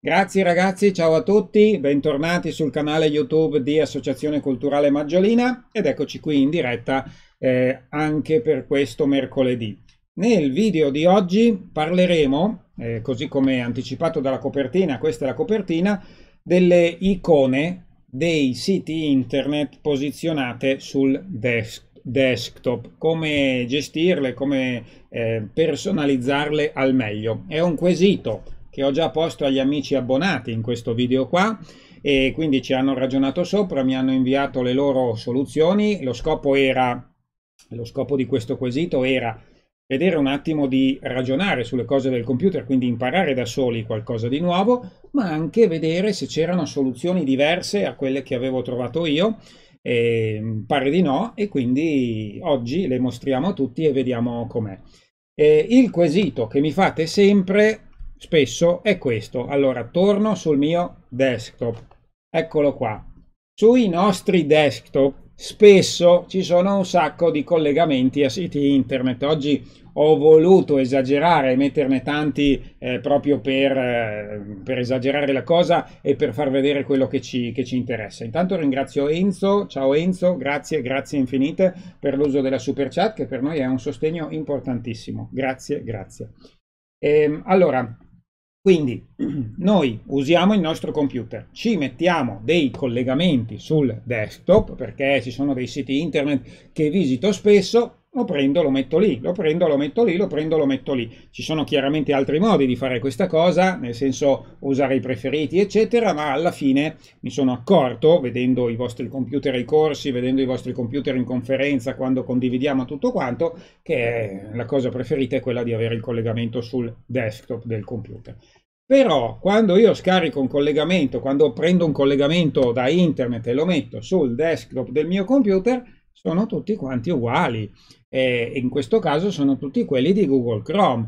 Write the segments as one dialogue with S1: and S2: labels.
S1: Grazie ragazzi, ciao a tutti, bentornati sul canale YouTube di Associazione Culturale Maggiolina ed eccoci qui in diretta eh, anche per questo mercoledì. Nel video di oggi parleremo, eh, così come anticipato dalla copertina, questa è la copertina, delle icone dei siti internet posizionate sul desk desktop, come gestirle, come eh, personalizzarle al meglio. È un quesito che ho già posto agli amici abbonati in questo video qua e quindi ci hanno ragionato sopra, mi hanno inviato le loro soluzioni, lo scopo era, lo scopo di questo quesito era vedere un attimo di ragionare sulle cose del computer, quindi imparare da soli qualcosa di nuovo, ma anche vedere se c'erano soluzioni diverse a quelle che avevo trovato io. E pare di no, e quindi oggi le mostriamo a tutti e vediamo com'è. il quesito che mi fate sempre spesso è questo. Allora, torno sul mio desktop. Eccolo qua. Sui nostri desktop spesso ci sono un sacco di collegamenti a siti internet. Oggi ho voluto esagerare e metterne tanti eh, proprio per, eh, per, esagerare la cosa e per far vedere quello che ci, che ci, interessa. Intanto ringrazio Enzo, ciao Enzo, grazie, grazie infinite per l'uso della super chat che per noi è un sostegno importantissimo. Grazie, grazie. E, ehm, allora, quindi noi usiamo il nostro computer, ci mettiamo dei collegamenti sul desktop perché ci sono dei siti internet che visito spesso, lo prendo, lo metto lì, lo prendo, lo metto lì, lo prendo, lo metto lì. Ci sono chiaramente altri modi di fare questa cosa, nel senso usare i preferiti, eccetera, ma alla fine mi sono accorto, vedendo i vostri computer ai corsi, vedendo i vostri computer in conferenza, quando condividiamo tutto quanto, che la cosa preferita è quella di avere il collegamento sul desktop del computer. Però quando io scarico un collegamento, quando prendo un collegamento da internet e lo metto sul desktop del mio computer, sono tutti quanti uguali. E in questo caso sono tutti quelli di Google Chrome.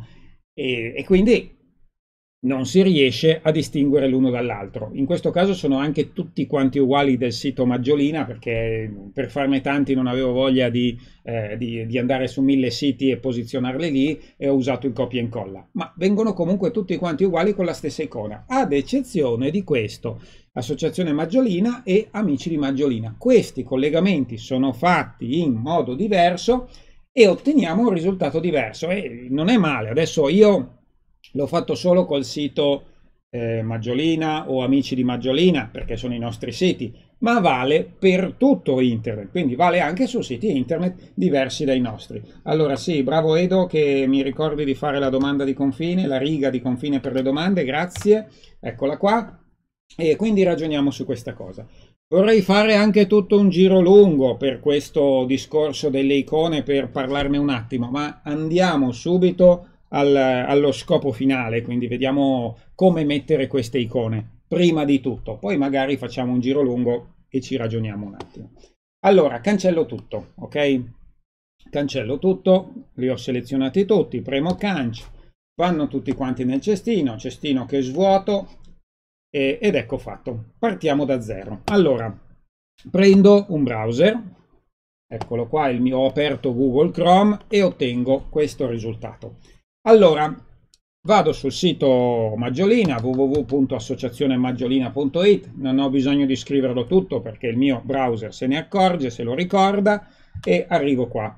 S1: e, e quindi non si riesce a distinguere l'uno dall'altro. In questo caso sono anche tutti quanti uguali del sito Maggiolina, perché per farne tanti non avevo voglia di, eh, di, di andare su mille siti e posizionarli lì e ho usato il copia e incolla. Ma vengono comunque tutti quanti uguali con la stessa icona, ad eccezione di questo, Associazione Maggiolina e Amici di Maggiolina. Questi collegamenti sono fatti in modo diverso e otteniamo un risultato diverso. E non è male, adesso io L'ho fatto solo col sito eh, Maggiolina o Amici di Maggiolina, perché sono i nostri siti, ma vale per tutto internet, quindi vale anche su siti internet diversi dai nostri. Allora sì, bravo Edo che mi ricordi di fare la domanda di confine, la riga di confine per le domande, grazie, eccola qua. E quindi ragioniamo su questa cosa. Vorrei fare anche tutto un giro lungo per questo discorso delle icone per parlarne un attimo, ma andiamo subito al, allo scopo finale, quindi vediamo come mettere queste icone prima di tutto, poi magari facciamo un giro lungo e ci ragioniamo un attimo. Allora, cancello tutto, ok? Cancello tutto, li ho selezionati tutti, premo cancel, vanno tutti quanti nel cestino, cestino che svuoto e, ed ecco fatto. Partiamo da zero. Allora, prendo un browser, eccolo qua, il mio, ho aperto Google Chrome e ottengo questo risultato. Allora, vado sul sito Maggiolina, www.associazionemaggiolina.it, non ho bisogno di scriverlo tutto perché il mio browser se ne accorge, se lo ricorda, e arrivo qua.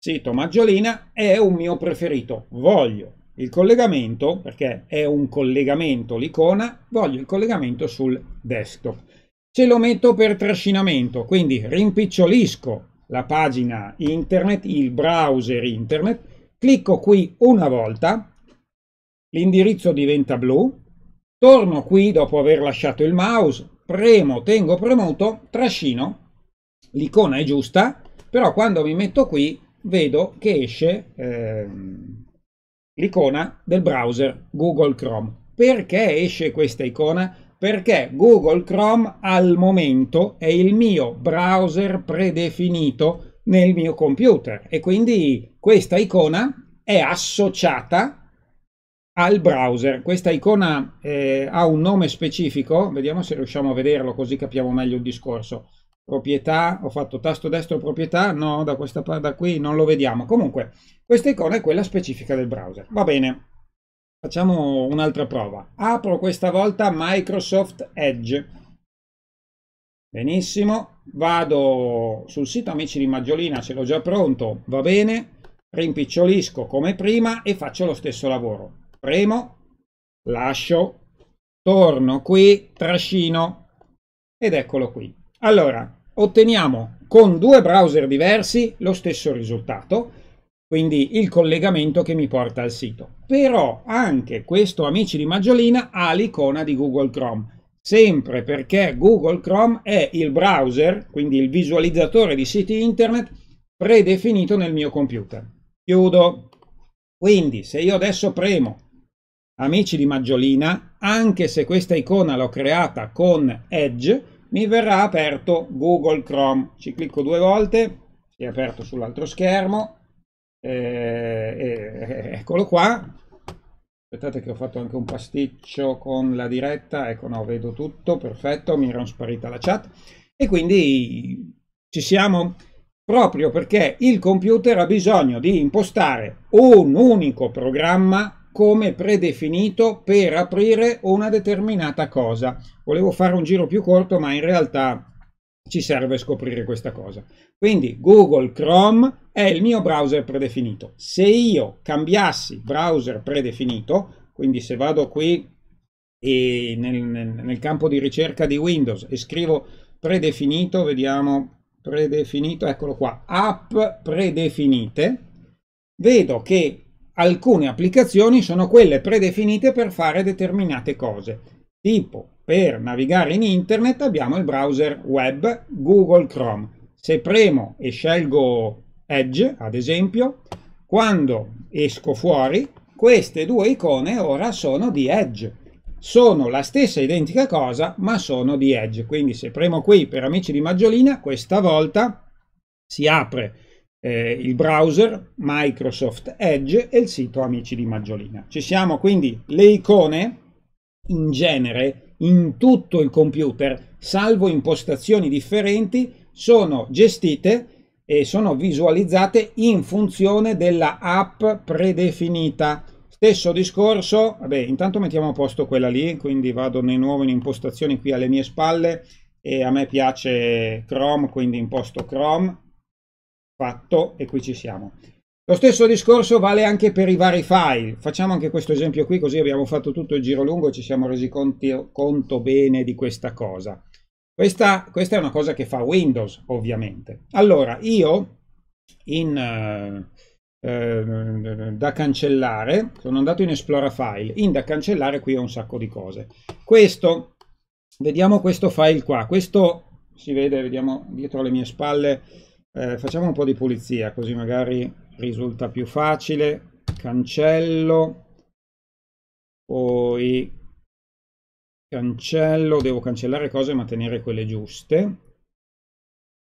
S1: Sito Maggiolina è un mio preferito, voglio il collegamento, perché è un collegamento l'icona, voglio il collegamento sul desktop. Ce lo metto per trascinamento, quindi rimpicciolisco la pagina internet, il browser internet, Clicco qui una volta, l'indirizzo diventa blu, torno qui dopo aver lasciato il mouse, premo, tengo premuto, trascino, l'icona è giusta, però quando mi metto qui vedo che esce ehm, l'icona del browser Google Chrome. Perché esce questa icona? Perché Google Chrome al momento è il mio browser predefinito nel mio computer e quindi questa icona è associata al browser. Questa icona eh, ha un nome specifico, vediamo se riusciamo a vederlo così capiamo meglio il discorso. Proprietà, ho fatto tasto destro proprietà, no, da questa parte da qui non lo vediamo. Comunque, questa icona è quella specifica del browser. Va bene, facciamo un'altra prova. Apro questa volta Microsoft Edge. Benissimo, vado sul sito Amici di Maggiolina, ce l'ho già pronto, va bene rimpicciolisco come prima e faccio lo stesso lavoro. Premo, lascio, torno qui, trascino ed eccolo qui. Allora, otteniamo con due browser diversi lo stesso risultato, quindi il collegamento che mi porta al sito. Però anche questo, amici di Maggiolina, ha l'icona di Google Chrome sempre perché Google Chrome è il browser, quindi il visualizzatore di siti internet, predefinito nel mio computer. Chiudo. Quindi se io adesso premo amici di Maggiolina, anche se questa icona l'ho creata con Edge, mi verrà aperto Google Chrome. Ci clicco due volte, si è aperto sull'altro schermo, eh, eh eccolo qua. Aspettate che ho fatto anche un pasticcio con la diretta, ecco no, vedo tutto, perfetto, mi era sparita la chat. E quindi ci siamo proprio perché il computer ha bisogno di impostare un unico programma come predefinito per aprire una determinata cosa. Volevo fare un giro più corto, ma in realtà ci serve scoprire questa cosa. Quindi Google Chrome è il mio browser predefinito. Se io cambiassi browser predefinito, quindi se vado qui nel, nel, nel campo di ricerca di Windows e scrivo predefinito, vediamo predefinito, eccolo qua, app predefinite, vedo che alcune applicazioni sono quelle predefinite per fare determinate cose, tipo per navigare in internet abbiamo il browser web Google Chrome. Se premo e scelgo Edge, ad esempio, quando esco fuori, queste due icone ora sono di Edge sono la stessa identica cosa ma sono di edge quindi se premo qui per amici di maggiolina questa volta si apre eh, il browser Microsoft Edge e il sito amici di maggiolina ci siamo quindi le icone in genere in tutto il computer salvo impostazioni differenti sono gestite e sono visualizzate in funzione della app predefinita Stesso discorso, vabbè, intanto mettiamo a posto quella lì, quindi vado di nuovo in impostazioni qui alle mie spalle e a me piace Chrome, quindi imposto Chrome, fatto e qui ci siamo. Lo stesso discorso vale anche per i vari file. Facciamo anche questo esempio qui, così abbiamo fatto tutto il giro lungo e ci siamo resi conti, conto bene di questa cosa. Questa, questa, è una cosa che fa Windows, ovviamente. Allora, io in... Uh, Ehm, da cancellare, sono andato in Esplora File, in da cancellare qui ho un sacco di cose. Questo, vediamo questo file qua, questo si vede, vediamo dietro le mie spalle, eh, facciamo un po' di pulizia, così magari risulta più facile, cancello, poi cancello, devo cancellare cose ma tenere quelle giuste,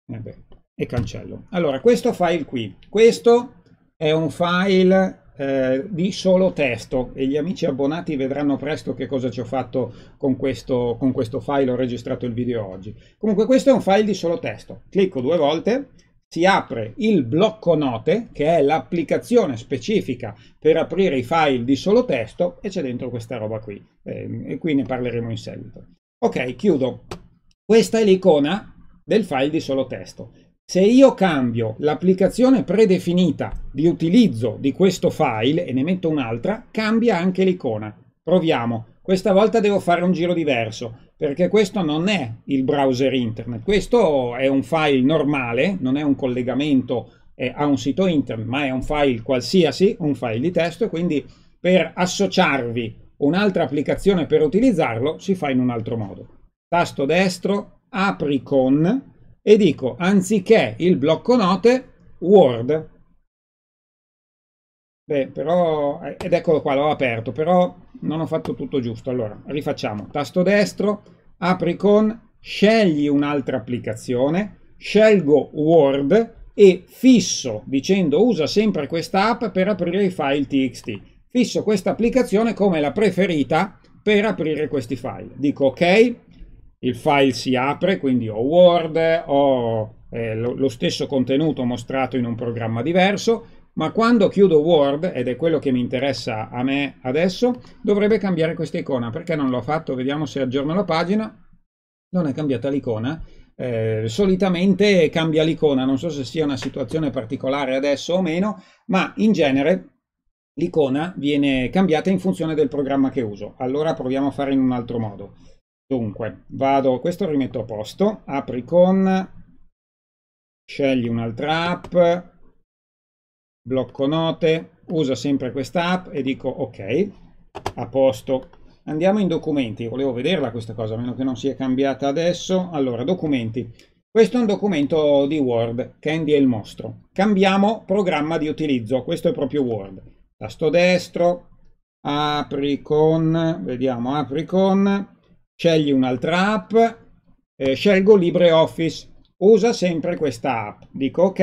S1: eh beh, e cancello. Allora, questo file qui, questo è un file eh, di solo testo e gli amici abbonati vedranno presto che cosa ci ho fatto con questo, con questo file, ho registrato il video oggi. Comunque questo è un file di solo testo, clicco due volte, si apre il blocco note che è l'applicazione specifica per aprire i file di solo testo e c'è dentro questa roba qui eh, e qui ne parleremo in seguito. Ok, chiudo. Questa è l'icona del file di solo testo. Se io cambio l'applicazione predefinita di utilizzo di questo file e ne metto un'altra, cambia anche l'icona. Proviamo. Questa volta devo fare un giro diverso, perché questo non è il browser internet. Questo è un file normale, non è un collegamento eh, a un sito internet, ma è un file qualsiasi, un file di testo, quindi per associarvi un'altra applicazione per utilizzarlo si fa in un altro modo. Tasto destro, apri con, e dico anziché il blocco note Word. Beh, però, eh, ed eccolo qua, l'ho aperto, però non ho fatto tutto giusto. Allora, rifacciamo. Tasto destro, apri con, scegli un'altra applicazione, scelgo Word e fisso dicendo usa sempre questa app per aprire i file txt. Fisso questa applicazione come la preferita per aprire questi file. Dico ok, il file si apre, quindi ho Word, ho eh, lo, lo stesso contenuto mostrato in un programma diverso, ma quando chiudo Word, ed è quello che mi interessa a me adesso, dovrebbe cambiare questa icona. Perché non l'ho fatto? Vediamo se aggiorno la pagina. Non è cambiata l'icona. Eh, solitamente cambia l'icona, non so se sia una situazione particolare adesso o meno, ma in genere l'icona viene cambiata in funzione del programma che uso. Allora proviamo a fare in un altro modo. Dunque, vado, questo lo rimetto a posto, apri con, scegli un'altra app, blocco note, uso sempre questa app e dico ok, a posto. Andiamo in documenti, volevo vederla questa cosa, a meno che non sia cambiata adesso. Allora, documenti. Questo è un documento di Word, Candy è il mostro. Cambiamo programma di utilizzo, questo è proprio Word. Tasto destro, apri con, vediamo, apri con, Scegli un'altra app, eh, scelgo LibreOffice, usa sempre questa app, dico ok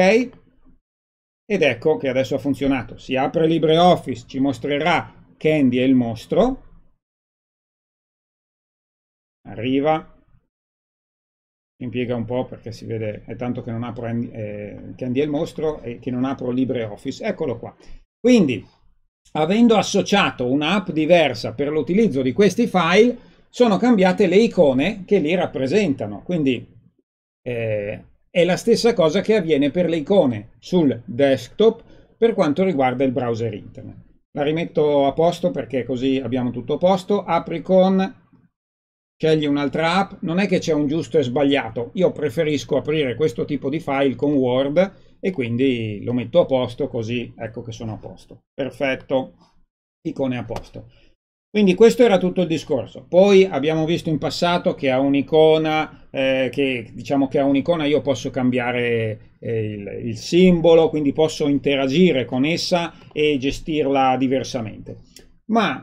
S1: ed ecco che adesso ha funzionato. Si apre LibreOffice, ci mostrerà Candy e il mostro, arriva, impiega un po' perché si vede, è tanto che non apro eh, Candy e il mostro e che non apro LibreOffice, eccolo qua. Quindi, avendo associato un'app diversa per l'utilizzo di questi file, sono cambiate le icone che li rappresentano. Quindi eh, è la stessa cosa che avviene per le icone sul desktop per quanto riguarda il browser internet. La rimetto a posto perché così abbiamo tutto a posto. Apri con, scegli un'altra app. Non è che c'è un giusto e sbagliato. Io preferisco aprire questo tipo di file con Word e quindi lo metto a posto così ecco che sono a posto. Perfetto, icone a posto. Quindi questo era tutto il discorso. Poi abbiamo visto in passato che a un'icona, eh, che diciamo che a un'icona io posso cambiare eh, il, il, simbolo, quindi posso interagire con essa e gestirla diversamente. Ma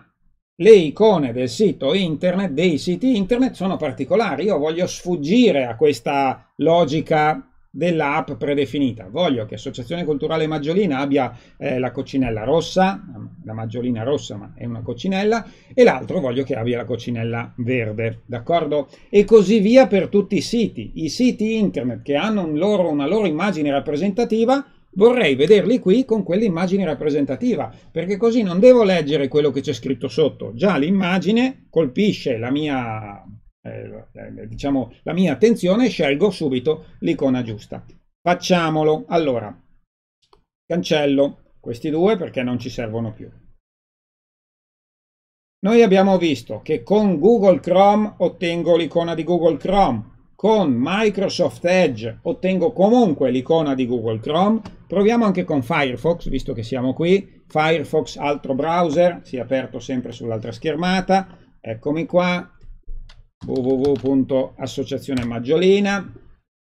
S1: le icone del sito internet, dei siti internet sono particolari. Io voglio sfuggire a questa logica della app predefinita. Voglio che Associazione Culturale Maggiolina abbia eh, la coccinella rossa, la maggiolina rossa ma è una coccinella, e l'altro voglio che abbia la coccinella verde, d'accordo? E così via per tutti i siti. I siti internet che hanno un loro, una loro immagine rappresentativa vorrei vederli qui con quell'immagine rappresentativa, perché così non devo leggere quello che c'è scritto sotto, già l'immagine colpisce la mia eh, eh, eh, diciamo, la mia attenzione, scelgo subito l'icona giusta. Facciamolo. Allora, cancello questi due perché non ci servono più. Noi abbiamo visto che con Google Chrome ottengo l'icona di Google Chrome, con Microsoft Edge ottengo comunque l'icona di Google Chrome. Proviamo anche con Firefox, visto che siamo qui. Firefox, altro browser, si è aperto sempre sull'altra schermata. Eccomi qua, www.associazione Maggiolena.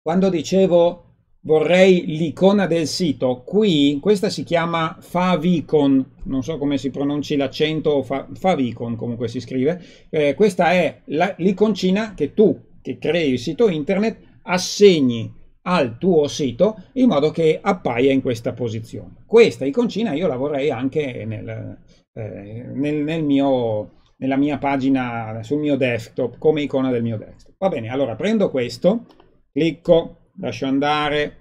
S1: Quando dicevo vorrei l'icona del sito, qui questa si chiama favicon, non so come si pronunci l'accento, fa, favicon comunque si scrive, eh, questa è l'iconcina che tu che crei il sito internet assegni al tuo sito in modo che appaia in questa posizione. Questa iconcina io la vorrei anche nel, eh, nel, nel mio nella mia pagina sul mio desktop come icona del mio desktop. Va bene, allora prendo questo, clicco, lascio andare,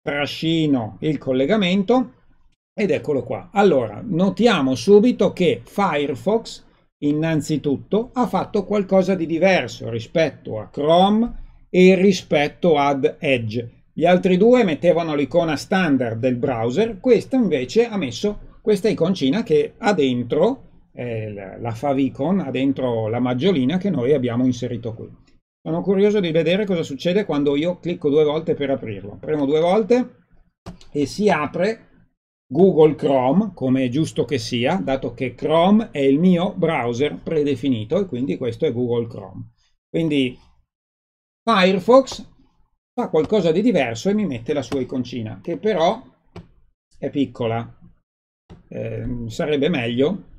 S1: trascino il collegamento ed eccolo qua. Allora, notiamo subito che Firefox innanzitutto ha fatto qualcosa di diverso rispetto a Chrome e rispetto ad Edge. Gli altri due mettevano l'icona standard del browser, questa invece ha messo questa iconcina che ha dentro eh, la favicon ha dentro la maggiolina che noi abbiamo inserito qui. Sono curioso di vedere cosa succede quando io clicco due volte per aprirlo. Premo due volte e si apre Google Chrome, come è giusto che sia, dato che Chrome è il mio browser predefinito e quindi questo è Google Chrome. Quindi Firefox fa qualcosa di diverso e mi mette la sua iconcina, che però è piccola. Eh, sarebbe meglio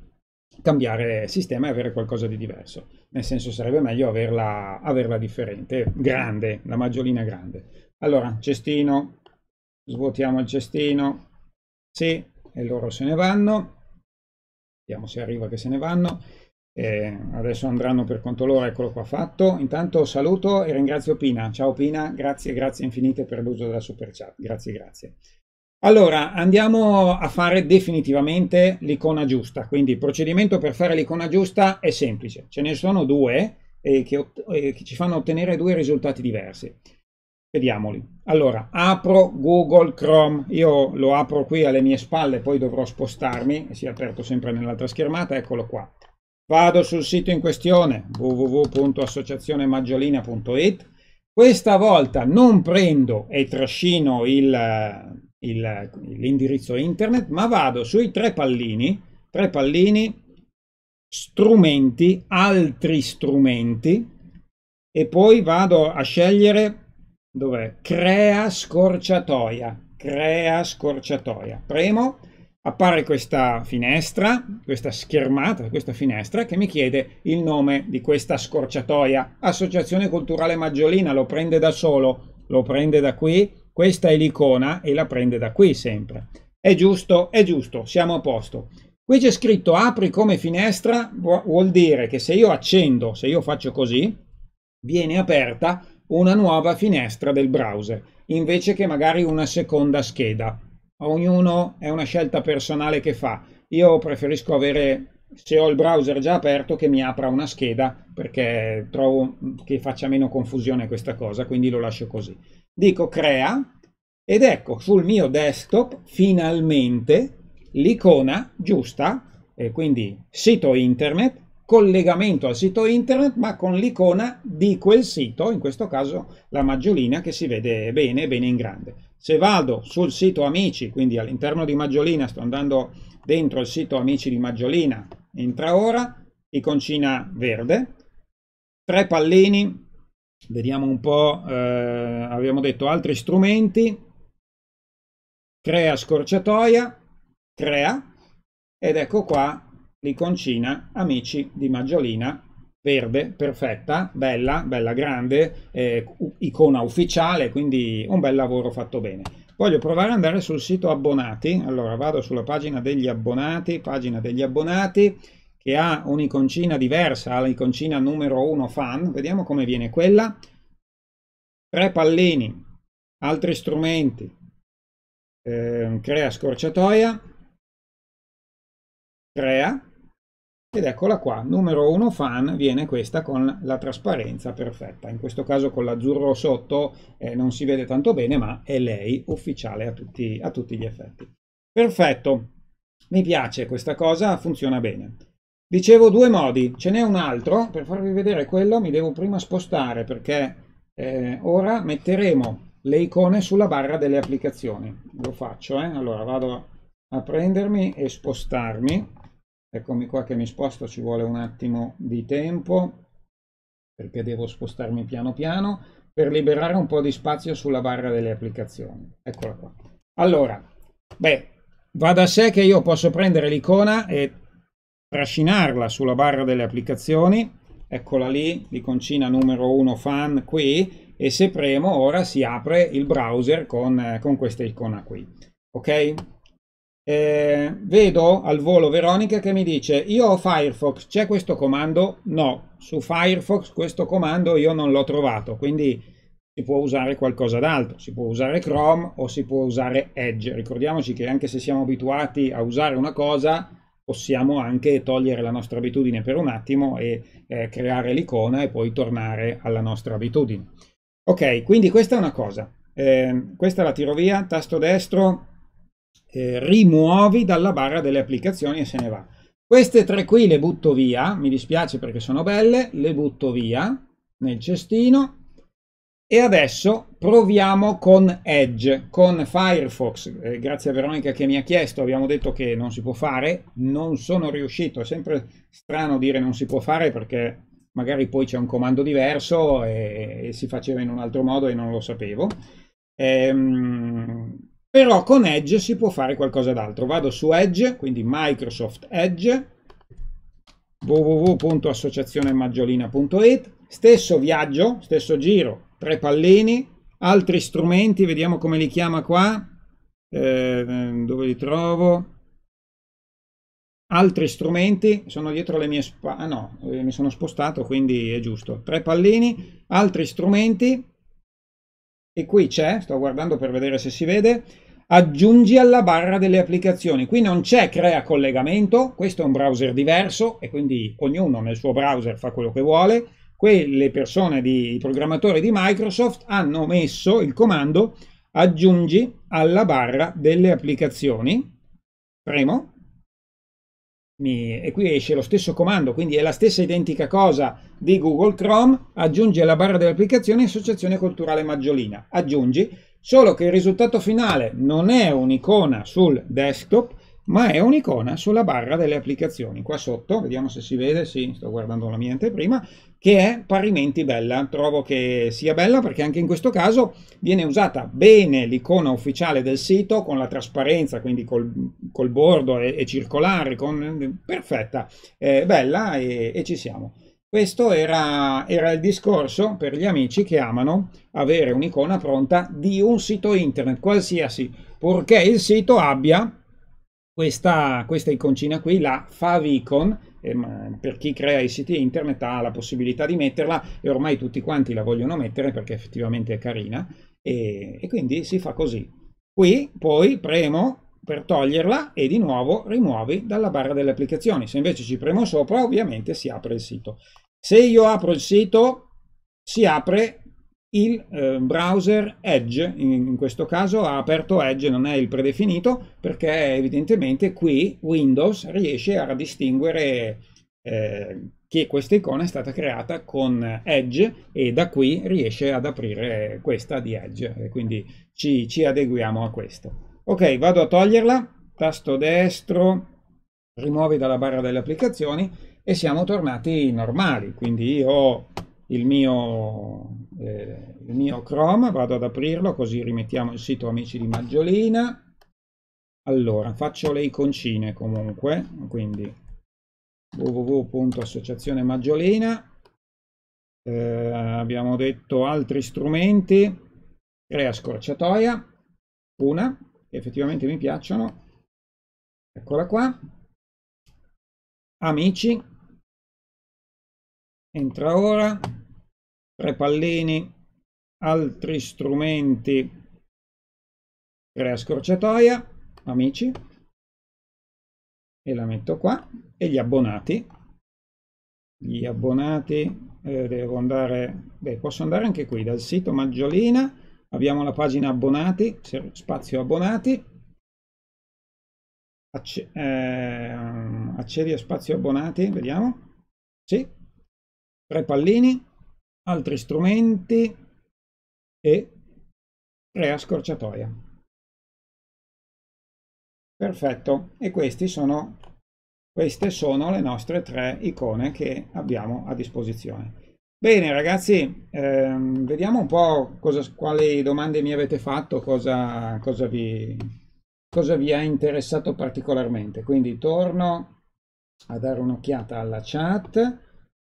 S1: cambiare sistema e avere qualcosa di diverso. Nel senso sarebbe meglio averla, averla differente, grande, la maggiolina grande. Allora, cestino, svuotiamo il cestino, sì, e loro se ne vanno. Vediamo se arriva che se ne vanno. Eh, adesso andranno per conto loro, eccolo qua fatto. Intanto saluto e ringrazio Pina. Ciao Pina, grazie, grazie infinite per l'uso della super chat. Grazie, grazie. Allora, andiamo a fare definitivamente l'icona giusta, quindi il procedimento per fare l'icona giusta è semplice, ce ne sono due eh, che, eh, che ci fanno ottenere due risultati diversi. Vediamoli. Allora, apro Google Chrome, io lo apro qui alle mie spalle, poi dovrò spostarmi, si è aperto sempre nell'altra schermata, eccolo qua. Vado sul sito in questione, www.associazionemaggiolina.it, questa volta non prendo e trascino il l'indirizzo internet, ma vado sui tre pallini, tre pallini, strumenti, altri strumenti, e poi vado a scegliere, dov'è? Crea scorciatoia, crea scorciatoia. Premo, appare questa finestra, questa schermata, questa finestra che mi chiede il nome di questa scorciatoia. Associazione Culturale Maggiolina lo prende da solo, lo prende da qui, questa è l'icona e la prende da qui sempre. È giusto, è giusto, siamo a posto. Qui c'è scritto apri come finestra, vuol dire che se io accendo, se io faccio così, viene aperta una nuova finestra del browser, invece che magari una seconda scheda. Ognuno è una scelta personale che fa. Io preferisco avere, se ho il browser già aperto, che mi apra una scheda, perché trovo che faccia meno confusione questa cosa, quindi lo lascio così dico crea ed ecco sul mio desktop finalmente l'icona giusta, e quindi sito internet, collegamento al sito internet ma con l'icona di quel sito, in questo caso la maggiolina che si vede bene, bene in grande. Se vado sul sito Amici, quindi all'interno di Maggiolina, sto andando dentro il sito Amici di Maggiolina, entra ora, iconcina verde, tre pallini Vediamo un po', eh, abbiamo detto altri strumenti, crea scorciatoia, crea, ed ecco qua l'iconcina Amici di Maggiolina verde, perfetta, bella, bella grande, eh, icona ufficiale, quindi un bel lavoro fatto bene. Voglio provare ad andare sul sito abbonati, allora vado sulla pagina degli abbonati, pagina degli abbonati, che ha un'iconcina diversa, ha l'iconcina numero 1 fan, vediamo come viene quella, tre pallini, altri strumenti, eh, crea scorciatoia, crea, ed eccola qua, numero 1 fan viene questa con la trasparenza perfetta, in questo caso con l'azzurro sotto eh, non si vede tanto bene, ma è lei ufficiale a tutti, a tutti gli effetti. Perfetto, mi piace questa cosa, funziona bene. Dicevo due modi, ce n'è un altro, per farvi vedere quello mi devo prima spostare perché eh, ora metteremo le icone sulla barra delle applicazioni. Lo faccio, eh? allora vado a prendermi e spostarmi. Eccomi qua che mi sposto, ci vuole un attimo di tempo perché devo spostarmi piano piano per liberare un po' di spazio sulla barra delle applicazioni. Eccola qua. Allora, beh, va da sé che io posso prendere l'icona e trascinarla sulla barra delle applicazioni, eccola lì, l'iconcina numero 1 fan qui, e se premo ora si apre il browser con, eh, con questa icona qui. Ok? Eh, vedo al volo Veronica che mi dice io ho Firefox, c'è questo comando? No, su Firefox questo comando io non l'ho trovato, quindi si può usare qualcosa d'altro, si può usare Chrome o si può usare Edge. Ricordiamoci che anche se siamo abituati a usare una cosa, possiamo anche togliere la nostra abitudine per un attimo e eh, creare l'icona e poi tornare alla nostra abitudine. Ok, quindi questa è una cosa. Eh, questa la tiro via, tasto destro, eh, rimuovi dalla barra delle applicazioni e se ne va. Queste tre qui le butto via, mi dispiace perché sono belle, le butto via nel cestino e adesso proviamo con Edge, con Firefox. Eh, grazie a Veronica che mi ha chiesto, abbiamo detto che non si può fare, non sono riuscito, è sempre strano dire non si può fare perché magari poi c'è un comando diverso e, e si faceva in un altro modo e non lo sapevo. Ehm, però con Edge si può fare qualcosa d'altro. Vado su Edge, quindi Microsoft Edge, www.associazionemaggiolina.it, stesso viaggio, stesso giro, tre pallini, altri strumenti, vediamo come li chiama qua, eh, dove li trovo, altri strumenti, sono dietro le mie spalle, ah no, eh, mi sono spostato quindi è giusto, tre pallini, altri strumenti, e qui c'è, sto guardando per vedere se si vede, aggiungi alla barra delle applicazioni. Qui non c'è crea collegamento, questo è un browser diverso e quindi ognuno nel suo browser fa quello che vuole quelle persone, di, i programmatori di Microsoft, hanno messo il comando aggiungi alla barra delle applicazioni, premo, mi, e qui esce lo stesso comando, quindi è la stessa identica cosa di Google Chrome, aggiungi alla barra delle dell'applicazione Associazione Culturale Maggiolina, aggiungi, solo che il risultato finale non è un'icona sul desktop, ma è un'icona sulla barra delle applicazioni. Qua sotto, vediamo se si vede, sì, sto guardando la mia anteprima, che è parimenti bella. Trovo che sia bella perché anche in questo caso viene usata bene l'icona ufficiale del sito con la trasparenza, quindi col, col bordo e, e, circolare, con, perfetta, eh, bella e, e, ci siamo. Questo era, era il discorso per gli amici che amano avere un'icona pronta di un sito internet qualsiasi, purché il sito abbia questa, questa iconcina qui, la favicon, ehm, per chi crea i siti internet ha la possibilità di metterla e ormai tutti quanti la vogliono mettere perché effettivamente è carina e, e quindi si fa così. Qui poi premo per toglierla e di nuovo rimuovi dalla barra delle applicazioni. Se invece ci premo sopra ovviamente si apre il sito. Se io apro il sito si apre il eh, browser Edge, in, in, questo caso ha aperto Edge, non è il predefinito, perché evidentemente qui Windows riesce a distinguere eh, che questa icona è stata creata con Edge e da qui riesce ad aprire questa di Edge, quindi ci, ci adeguiamo a questo. Ok, vado a toglierla, tasto destro, rimuovi dalla barra delle applicazioni e siamo tornati normali, quindi io ho il mio eh, il mio Chrome, vado ad aprirlo così rimettiamo il sito Amici di Maggiolina. Allora, faccio le iconcine comunque, quindi www.associazione Maggiolina. Eh, abbiamo detto altri strumenti, crea scorciatoia, una, che effettivamente mi piacciono. Eccola qua. Amici. Entra ora tre pallini, altri strumenti, crea scorciatoia, amici, e la metto qua, e gli abbonati, gli abbonati, eh, devo andare, beh, posso andare anche qui, dal sito Maggiolina, abbiamo la pagina abbonati, spazio abbonati, Acce eh, accedi a spazio abbonati, vediamo, sì, tre pallini, altri strumenti e crea scorciatoia. Perfetto, e sono, queste sono le nostre tre icone che abbiamo a disposizione. Bene ragazzi, ehm, vediamo un po' cosa, quali domande mi avete fatto, cosa, cosa, vi, cosa vi ha interessato particolarmente. Quindi torno a dare un'occhiata alla chat.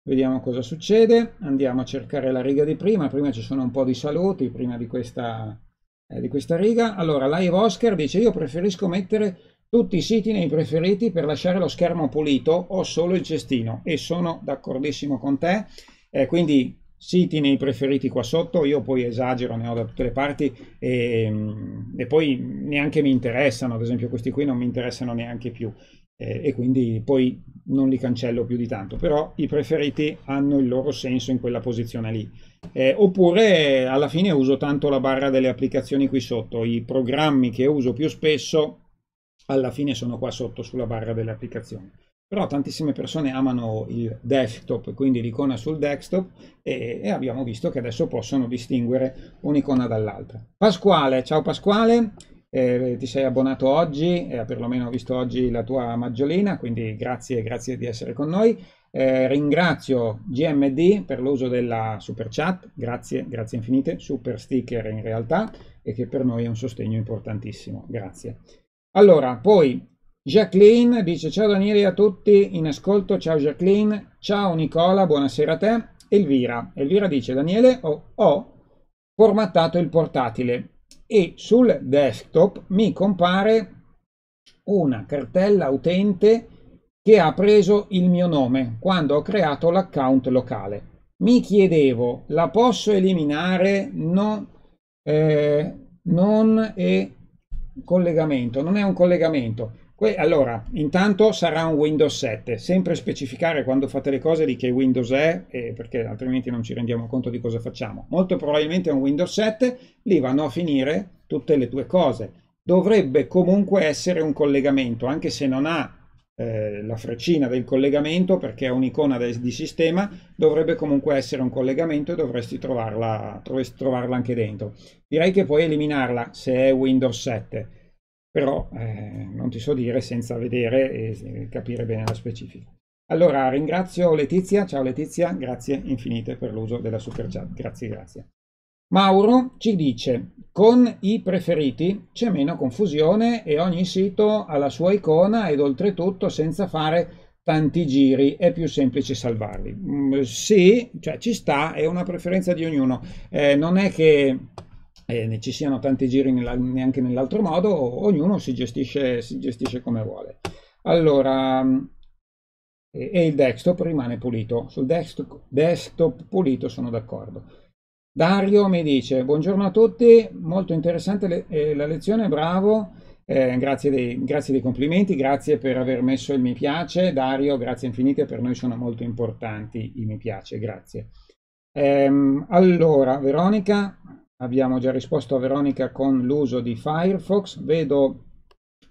S1: Vediamo cosa succede, andiamo a cercare la riga di prima, prima ci sono un po' di saluti, prima di questa, eh, di questa riga. Allora, Live Oscar dice io preferisco mettere tutti i siti nei preferiti per lasciare lo schermo pulito o solo il cestino e sono d'accordissimo con te, eh, quindi siti nei preferiti qua sotto, io poi esagero, ne ho da tutte le parti e, mm, e, poi neanche mi interessano, ad esempio questi qui non mi interessano neanche più eh, e quindi poi non li cancello più di tanto, però i preferiti hanno il loro senso in quella posizione lì. Eh, oppure alla fine uso tanto la barra delle applicazioni qui sotto, i programmi che uso più spesso alla fine sono qua sotto sulla barra delle applicazioni. Però tantissime persone amano il desktop, quindi l'icona sul desktop e, e abbiamo visto che adesso possono distinguere un'icona dall'altra. Pasquale, ciao Pasquale, eh, ti sei abbonato oggi, e eh, perlomeno visto oggi la tua maggiolina, quindi grazie, grazie di essere con noi. Eh, ringrazio GMD per l'uso della super chat, grazie, grazie infinite, super sticker in realtà, e che per noi è un sostegno importantissimo, grazie. Allora, poi Jacqueline dice ciao Daniele a tutti in ascolto, ciao Jacqueline, ciao Nicola, buonasera a te. Elvira, Elvira dice Daniele ho, ho formattato il portatile, e sul desktop mi compare una cartella utente che ha preso il mio nome quando ho creato l'account locale. Mi chiedevo, la posso eliminare? No, eh, non è collegamento, non è un collegamento. Que allora, intanto sarà un Windows 7, sempre specificare quando fate le cose di che Windows è, eh, perché altrimenti non ci rendiamo conto di cosa facciamo. Molto probabilmente è un Windows 7, lì vanno a finire tutte le tue cose. Dovrebbe comunque essere un collegamento, anche se non ha eh, la freccina del collegamento perché è un'icona di sistema dovrebbe comunque essere un collegamento e dovresti trovarla, dovresti trovarla anche dentro direi che puoi eliminarla se è Windows 7 però eh, non ti so dire senza vedere e capire bene la specifica. Allora ringrazio Letizia, ciao Letizia, grazie infinite per l'uso della super chat, grazie grazie. Mauro ci dice con i preferiti c'è meno confusione e ogni sito ha la sua icona ed oltretutto senza fare tanti giri è più semplice salvarli. Mm, sì, cioè ci sta, è una preferenza di ognuno. Eh, non è che ne ci siano tanti giri nella, neanche nell'altro modo, ognuno si gestisce, si gestisce come vuole. Allora, e il desktop rimane pulito. Sul desktop, desktop pulito sono d'accordo. Dario mi dice, buongiorno a tutti, molto interessante le, eh, la lezione, bravo, eh, grazie, dei, grazie, dei, complimenti, grazie per aver messo il mi piace. Dario, grazie infinite, per noi sono molto importanti i mi piace, grazie. Ehm, allora, Veronica, abbiamo già risposto a Veronica con l'uso di Firefox. Vedo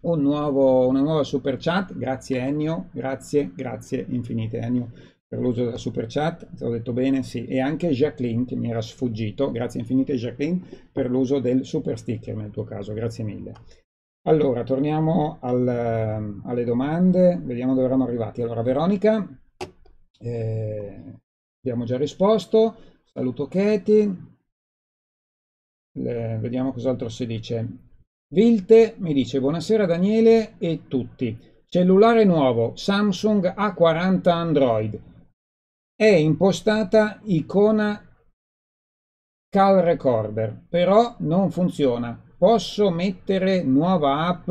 S1: un nuovo, una nuova super chat, grazie Ennio, grazie, grazie infinite Ennio per l'uso della super chat, te l'ho detto bene, sì, e anche Jacqueline che mi era sfuggito, grazie infinite Jacqueline per l'uso del super sticker nel tuo caso, grazie mille. Allora, torniamo al, eh, alle domande, vediamo dove erano arrivati. Allora, Veronica, eh, abbiamo già risposto, saluto Katie, eh, vediamo cos'altro si dice. Vilte mi dice buonasera Daniele e tutti. Cellulare nuovo Samsung A40 Android. È impostata icona call recorder, però non funziona. Posso mettere nuova app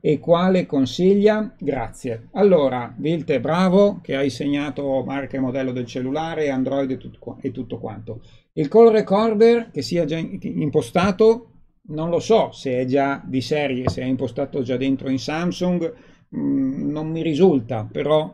S1: e quale consiglia? Grazie. Allora, Vilte, bravo che hai segnato marca e modello del cellulare, Android e tutto, e tutto quanto. Il call recorder che sia già impostato, non lo so se è già di serie, se è impostato già dentro in Samsung, mm, non mi risulta, però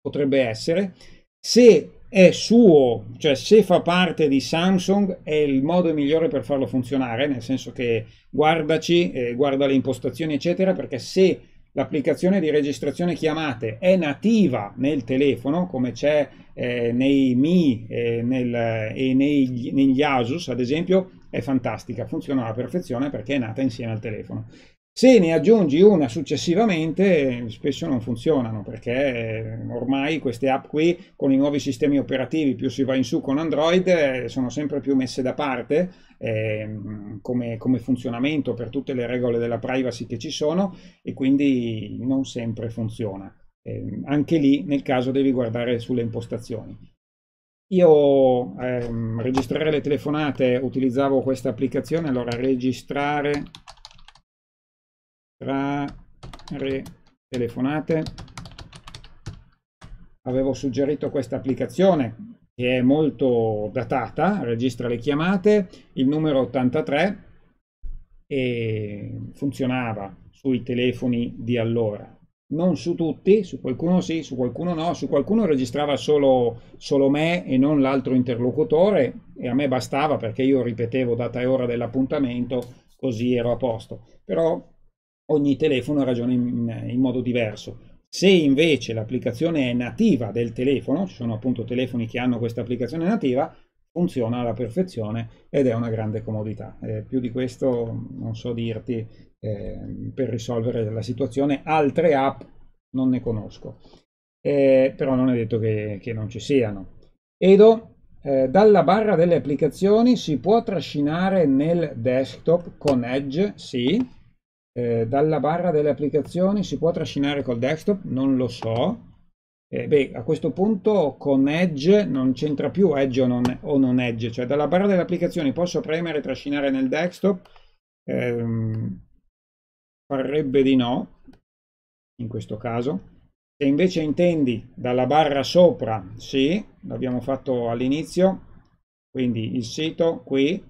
S1: potrebbe essere. Se è suo, cioè se fa parte di Samsung è il modo migliore per farlo funzionare, nel senso che guardaci, eh, guarda le impostazioni eccetera, perché se l'applicazione di registrazione chiamate è nativa nel telefono, come c'è eh, nei Mi eh, nel, e nei, negli Asus, ad esempio, è fantastica, funziona alla perfezione perché è nata insieme al telefono. Se ne aggiungi una successivamente, spesso non funzionano perché eh, ormai queste app qui con i nuovi sistemi operativi, più si va in su con Android, eh, sono sempre più messe da parte eh, come, come, funzionamento per tutte le regole della privacy che ci sono e quindi non sempre funziona eh, anche lì nel caso devi guardare sulle impostazioni. Io ehm, registrare le telefonate utilizzavo questa applicazione, allora registrare tra telefonate avevo suggerito questa applicazione che è molto datata, registra le chiamate, il numero 83 e funzionava sui telefoni di allora non su tutti, su qualcuno sì, su qualcuno no, su qualcuno registrava solo, solo, me e non l'altro interlocutore e a me bastava perché io ripetevo data e ora dell'appuntamento, così ero a posto. Però ogni telefono ragiona in, in modo diverso. Se invece l'applicazione è nativa del telefono, ci sono appunto telefoni che hanno questa applicazione nativa, funziona alla perfezione ed è una grande comodità. Eh, più di questo non so dirti eh, per risolvere la situazione. Altre app non ne conosco, eh, però non è detto che, che non ci siano. Edo, eh, dalla barra delle applicazioni si può trascinare nel desktop con Edge? Sì. Eh, dalla barra delle applicazioni si può trascinare col desktop? Non lo so. Eh, beh, a questo punto con Edge non c'entra più Edge o non, o non, Edge, cioè dalla barra delle applicazioni posso premere e trascinare nel desktop. Ehm, parrebbe di no, in questo caso. Se invece intendi dalla barra sopra, sì, l'abbiamo fatto all'inizio, quindi il sito qui,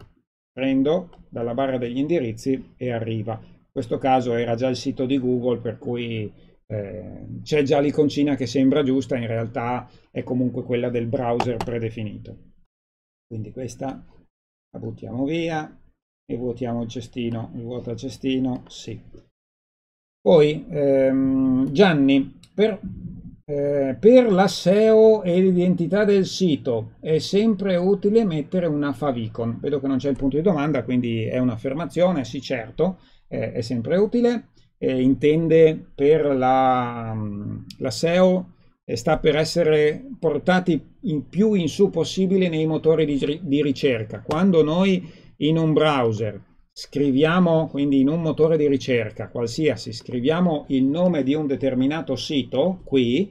S1: prendo dalla barra degli indirizzi e arriva. In questo caso era già il sito di Google, per cui eh, c'è già l'iconcina che sembra giusta, in realtà è comunque quella del browser predefinito. Quindi questa la buttiamo via e vuotiamo il cestino, il cestino, sì. Poi ehm, Gianni, per, eh, per la SEO e l'identità del sito è sempre utile mettere una favicon. Vedo che non c'è il punto di domanda, quindi è un'affermazione, sì certo, eh, è sempre utile. Eh, intende per la, la SEO eh, sta per essere portati in più in su possibile nei motori di, di ricerca. Quando noi in un browser scriviamo quindi in un motore di ricerca qualsiasi, scriviamo il nome di un determinato sito qui,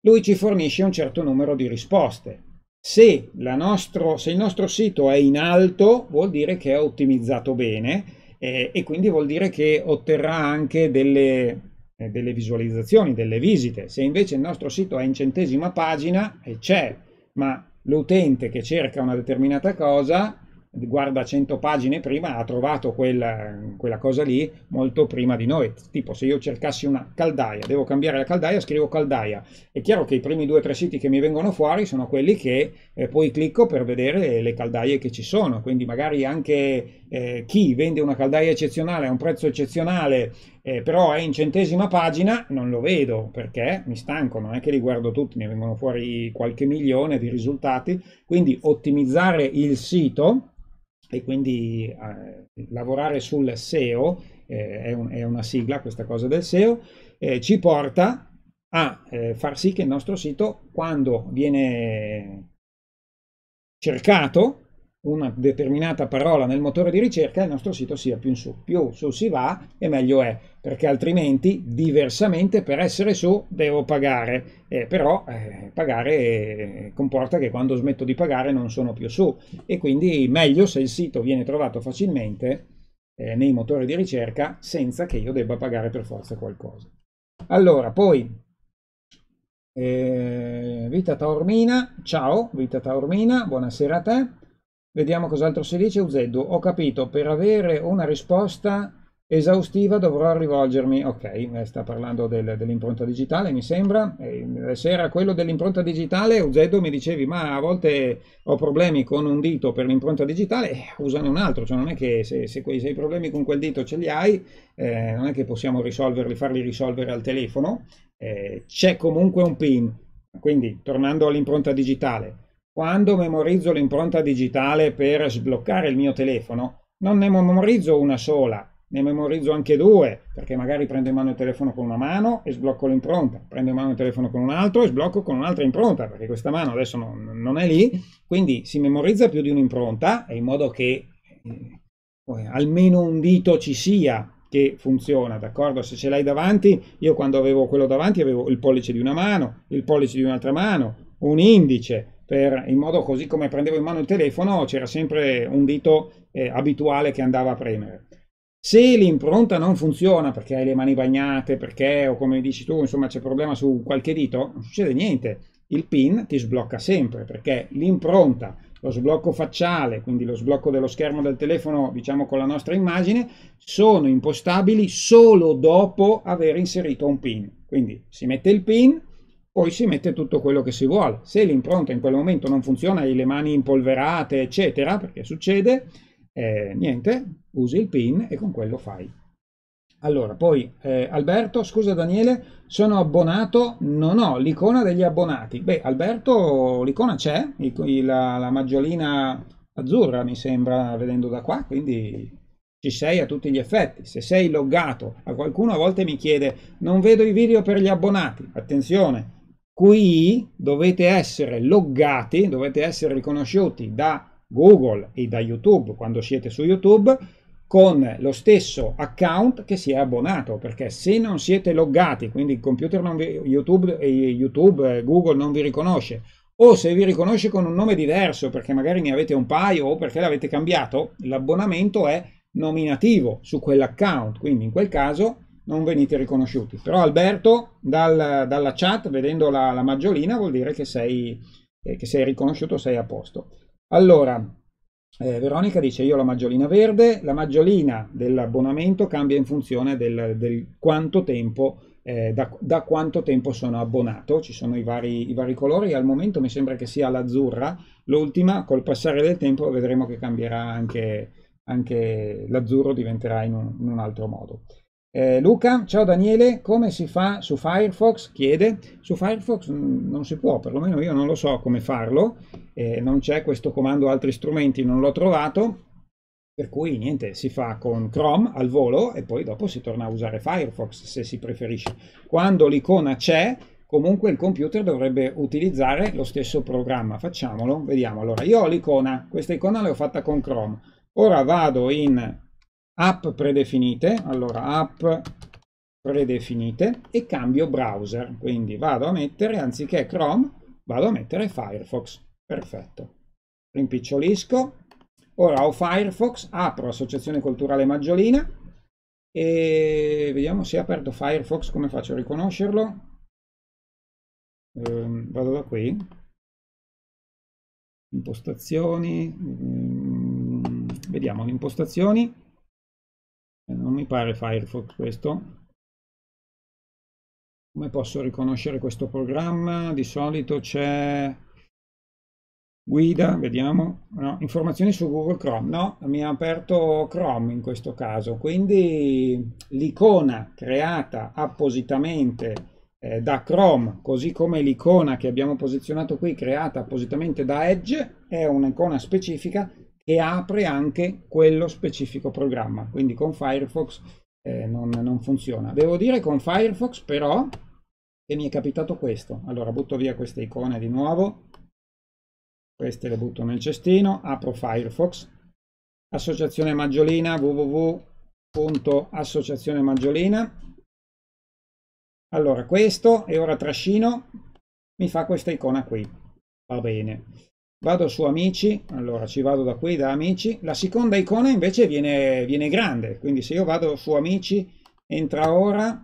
S1: lui ci fornisce un certo numero di risposte. Se, nostro, se il nostro sito è in alto vuol dire che è ottimizzato bene eh, e quindi vuol dire che otterrà anche delle, eh, delle visualizzazioni, delle visite. Se invece il nostro sito è in centesima pagina e eh, c'è, ma l'utente che cerca una determinata cosa guarda 100 pagine prima ha trovato quella, quella, cosa lì molto prima di noi. Tipo se io cercassi una caldaia, devo cambiare la caldaia, scrivo caldaia. È chiaro che i primi due o tre siti che mi vengono fuori sono quelli che eh, poi clicco per vedere le caldaie che ci sono. Quindi magari anche eh, chi vende una caldaia eccezionale a un prezzo eccezionale, eh, però è in centesima pagina, non lo vedo perché mi stanco, non è che li guardo tutti, ne vengono fuori qualche milione di risultati. Quindi ottimizzare il sito e quindi eh, lavorare sul SEO, eh, è, un, è, una sigla questa cosa del SEO, eh, ci porta a eh, far sì che il nostro sito, quando viene cercato, una determinata parola nel motore di ricerca, il nostro sito sia più in su. Più su si va e meglio è, perché altrimenti diversamente per essere su devo pagare, eh, però eh, pagare eh, comporta che quando smetto di pagare non sono più su e quindi meglio se il sito viene trovato facilmente eh, nei motori di ricerca senza che io debba pagare per forza qualcosa. Allora, poi eh, Vita Taormina, ciao Vita Taormina, buonasera a te. Vediamo cos'altro si dice Uzeddu, Ho capito, per avere una risposta esaustiva dovrò rivolgermi, ok, eh, sta parlando del, dell'impronta digitale mi sembra, e eh, se era quello dell'impronta digitale Uzeddu mi dicevi ma a volte ho problemi con un dito per l'impronta digitale, eh, usane un altro, cioè non è che se, se, quei, se i problemi con quel dito ce li hai, eh, non è che possiamo risolverli, farli risolvere al telefono, eh, c'è comunque un PIN, quindi tornando all'impronta digitale, quando memorizzo l'impronta digitale per sbloccare il mio telefono, non ne memorizzo una sola, ne memorizzo anche due, perché magari prendo in mano il telefono con una mano e sblocco l'impronta, prendo in mano il telefono con un altro e sblocco con un'altra impronta, perché questa mano adesso non, non è lì, quindi si memorizza più di un'impronta in modo che eh, almeno un dito ci sia che funziona, d'accordo? Se ce l'hai davanti, io quando avevo quello davanti avevo il pollice di una mano, il pollice di un'altra mano, un indice, per, in modo così come prendevo in mano il telefono c'era sempre un dito eh, abituale che andava a premere. Se l'impronta non funziona perché hai le mani bagnate, perché o come dici tu, insomma c'è problema su qualche dito, non succede niente. Il PIN ti sblocca sempre perché l'impronta, lo sblocco facciale, quindi lo sblocco dello schermo del telefono, diciamo con la nostra immagine, sono impostabili solo dopo aver inserito un PIN. Quindi si mette il PIN, poi si mette tutto quello che si vuole. Se l'impronta in quel momento non funziona, hai le mani impolverate, eccetera, perché succede, eh, niente, usi il pin e con quello fai. Allora, poi eh, Alberto, scusa Daniele, sono abbonato, non ho l'icona degli abbonati. Beh, Alberto, l'icona c'è, la, la maggiolina azzurra mi sembra, vedendo da qua, quindi ci sei a tutti gli effetti. Se sei loggato, a qualcuno a volte mi chiede non vedo i video per gli abbonati. Attenzione, qui dovete essere loggati, dovete essere riconosciuti da Google e da YouTube quando siete su YouTube con lo stesso account che si è abbonato perché se non siete loggati quindi il computer non vi, YouTube, YouTube eh, Google non vi riconosce o se vi riconosce con un nome diverso perché magari ne avete un paio o perché l'avete cambiato l'abbonamento è nominativo su quell'account quindi in quel caso non venite riconosciuti. Però Alberto dal, dalla chat, vedendo la, la, maggiolina, vuol dire che sei, eh, che sei riconosciuto, sei a posto. Allora, eh, Veronica dice io ho la maggiolina verde, la maggiolina dell'abbonamento cambia in funzione del, del quanto tempo, eh, da, da, quanto tempo sono abbonato, ci sono i vari, i vari colori, al momento mi sembra che sia l'azzurra, l'ultima, col passare del tempo vedremo che cambierà anche, anche l'azzurro diventerà in un, in un altro modo. Eh, Luca, ciao Daniele, come si fa su Firefox? Chiede. Su Firefox mm, non si può, perlomeno io non lo so come farlo, eh, non c'è questo comando altri strumenti, non l'ho trovato, per cui niente, si fa con Chrome al volo e poi dopo si torna a usare Firefox se si preferisce. Quando l'icona c'è, comunque il computer dovrebbe utilizzare lo stesso programma. Facciamolo, vediamo. Allora, io ho l'icona, questa icona l'ho fatta con Chrome. Ora vado in app predefinite, allora app predefinite e cambio browser, quindi vado a mettere anziché Chrome, vado a mettere Firefox, perfetto. Rimpicciolisco, ora ho Firefox, apro Associazione Culturale Maggiolina e vediamo se è aperto Firefox, come faccio a riconoscerlo? Ehm, vado da qui, impostazioni, ehm, vediamo le impostazioni eh, non mi pare Firefox questo come posso riconoscere questo programma di solito c'è guida vediamo no, informazioni su google chrome no mi ha aperto chrome in questo caso quindi l'icona creata appositamente eh, da chrome così come l'icona che abbiamo posizionato qui creata appositamente da edge è un'icona specifica e apre anche quello specifico programma. Quindi con Firefox eh, non, non funziona. Devo dire con Firefox però che mi è capitato questo. Allora butto via queste icone di nuovo, queste le butto nel cestino, apro Firefox, associazione maggiolina www.associazione maggiolina. Allora questo e ora trascino mi fa questa icona qui. Va bene. Vado su amici, allora ci vado da qui, da amici. La seconda icona invece viene, viene grande, quindi se io vado su amici, entra ora,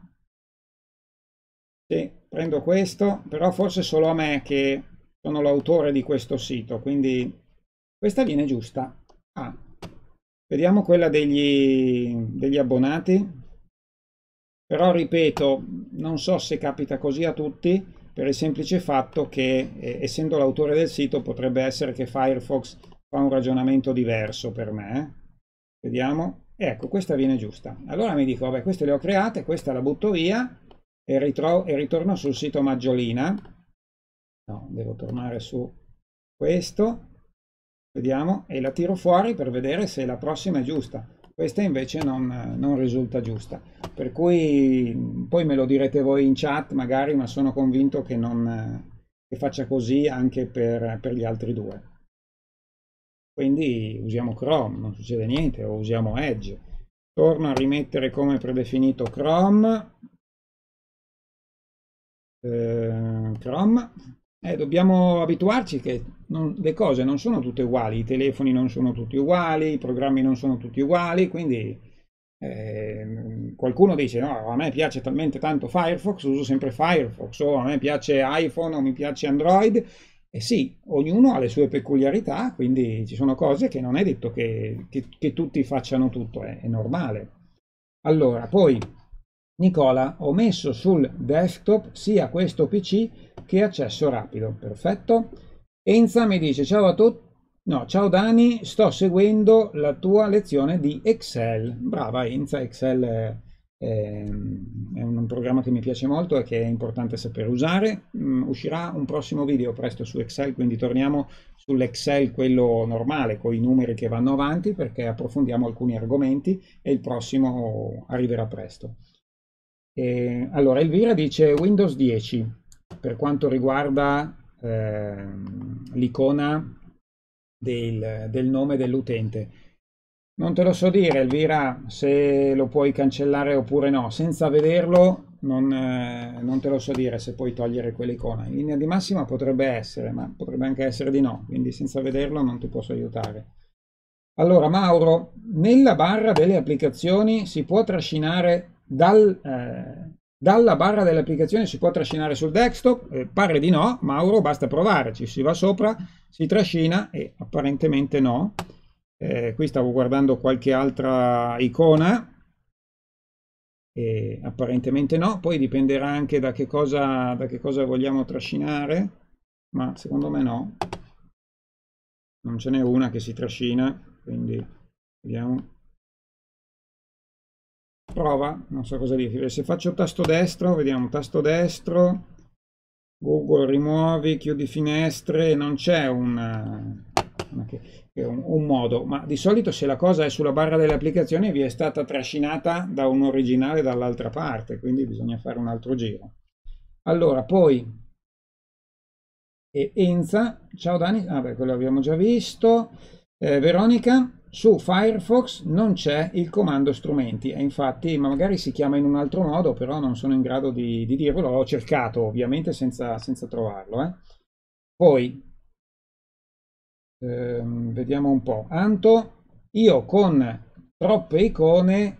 S1: sì, prendo questo, però forse solo a me che sono l'autore di questo sito, quindi questa viene giusta. Ah, vediamo quella degli, degli abbonati. Però ripeto, non so se capita così a tutti, per il semplice fatto che, eh, essendo l'autore del sito, potrebbe essere che Firefox fa un ragionamento diverso per me. Eh. Vediamo. Ecco, questa viene giusta. Allora mi dico, vabbè, queste le ho create, questa la butto via e, e ritorno sul sito Maggiolina. No, devo tornare su questo. Vediamo, e la tiro fuori per vedere se la prossima è giusta questa invece non, non risulta giusta. Per cui poi me lo direte voi in chat magari, ma sono convinto che, non, che faccia così anche per, per gli altri due. Quindi usiamo Chrome, non succede niente, o usiamo Edge. Torno a rimettere come predefinito Chrome, eh, Chrome eh, dobbiamo abituarci che non, le cose non sono tutte uguali, i telefoni non sono tutti uguali, i programmi non sono tutti uguali, quindi eh, qualcuno dice no, a me piace talmente tanto Firefox, uso sempre Firefox, o a me piace iPhone o mi piace Android. E sì, ognuno ha le sue peculiarità, quindi ci sono cose che non è detto che, che, che tutti facciano tutto, è, è normale. Allora, poi Nicola, ho messo sul desktop sia questo PC che accesso rapido, perfetto. Enza mi dice ciao a tutti, no ciao Dani, sto seguendo la tua lezione di Excel. Brava Enza, Excel è, è, è un programma che mi piace molto e che è importante sapere usare. Mm, uscirà un prossimo video presto su Excel, quindi torniamo sull'Excel quello normale, con i numeri che vanno avanti, perché approfondiamo alcuni argomenti e il prossimo arriverà presto. E, allora Elvira dice Windows 10 per quanto riguarda eh, l'icona del, del nome dell'utente. Non te lo so dire, Elvira, se lo puoi cancellare oppure no. Senza vederlo non, eh, non te lo so dire se puoi togliere quell'icona. In linea di massima potrebbe essere, ma potrebbe anche essere di no. Quindi senza vederlo non ti posso aiutare. Allora, Mauro, nella barra delle applicazioni si può trascinare dal, eh, dalla barra dell'applicazione si può trascinare sul desktop? Eh, pare di no, Mauro, basta provare, ci si va sopra, si trascina e apparentemente no. Eh, qui stavo guardando qualche altra icona, e apparentemente no, poi dipenderà anche da che, cosa, da che cosa vogliamo trascinare, ma secondo me no. Non ce n'è una che si trascina, quindi vediamo prova, non so cosa dire, se faccio tasto destro, vediamo, tasto destro, Google rimuovi, chiudi finestre, non c'è un, eh, un, un, modo, ma di solito se la cosa è sulla barra delle applicazioni vi è stata trascinata da un originale dall'altra parte, quindi bisogna fare un altro giro. Allora, poi e Enza, ciao Dani, vabbè, ah, quello abbiamo già visto, eh, Veronica, su Firefox non c'è il comando strumenti e infatti magari si chiama in un altro modo però non sono in grado di, di dirvelo ho cercato ovviamente senza, senza trovarlo eh. poi ehm, vediamo un po' Anto io con troppe icone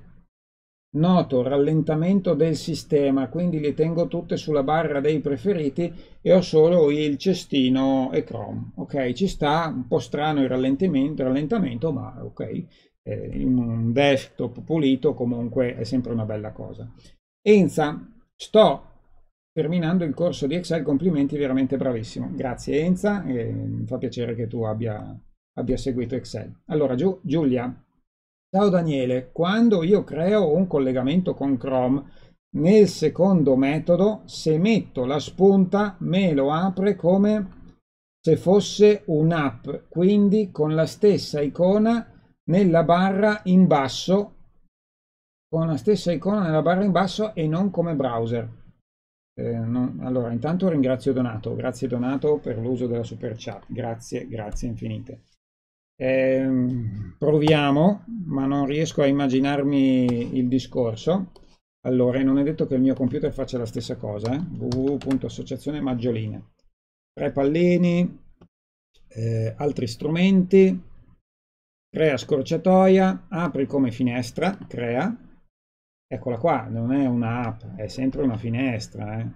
S1: Noto rallentamento del sistema, quindi le tengo tutte sulla barra dei preferiti e ho solo il cestino e Chrome. Ok, ci sta, un po' strano il rallentamento, rallentamento ma ok, in un desktop pulito comunque è sempre una bella cosa. Enza, sto terminando il corso di Excel, complimenti, veramente bravissimo. Grazie Enza, eh, mi fa piacere che tu abbia, abbia seguito Excel. Allora Giulia, Ciao Daniele, quando io creo un collegamento con Chrome, nel secondo metodo, se metto la spunta, me lo apre come se fosse un'app, quindi con la stessa icona nella barra in basso, con la stessa icona nella barra in basso e non come browser. Eh, non, allora, intanto ringrazio Donato, grazie Donato per l'uso della super chat, grazie, grazie infinite. Eh, proviamo, ma non riesco a immaginarmi il discorso. Allora, non è detto che il mio computer faccia la stessa cosa, eh? www.associazione Maggioline. Tre pallini, eh, altri strumenti, crea scorciatoia, apri come finestra, crea. Eccola qua, non è un'app, è sempre una finestra, eh?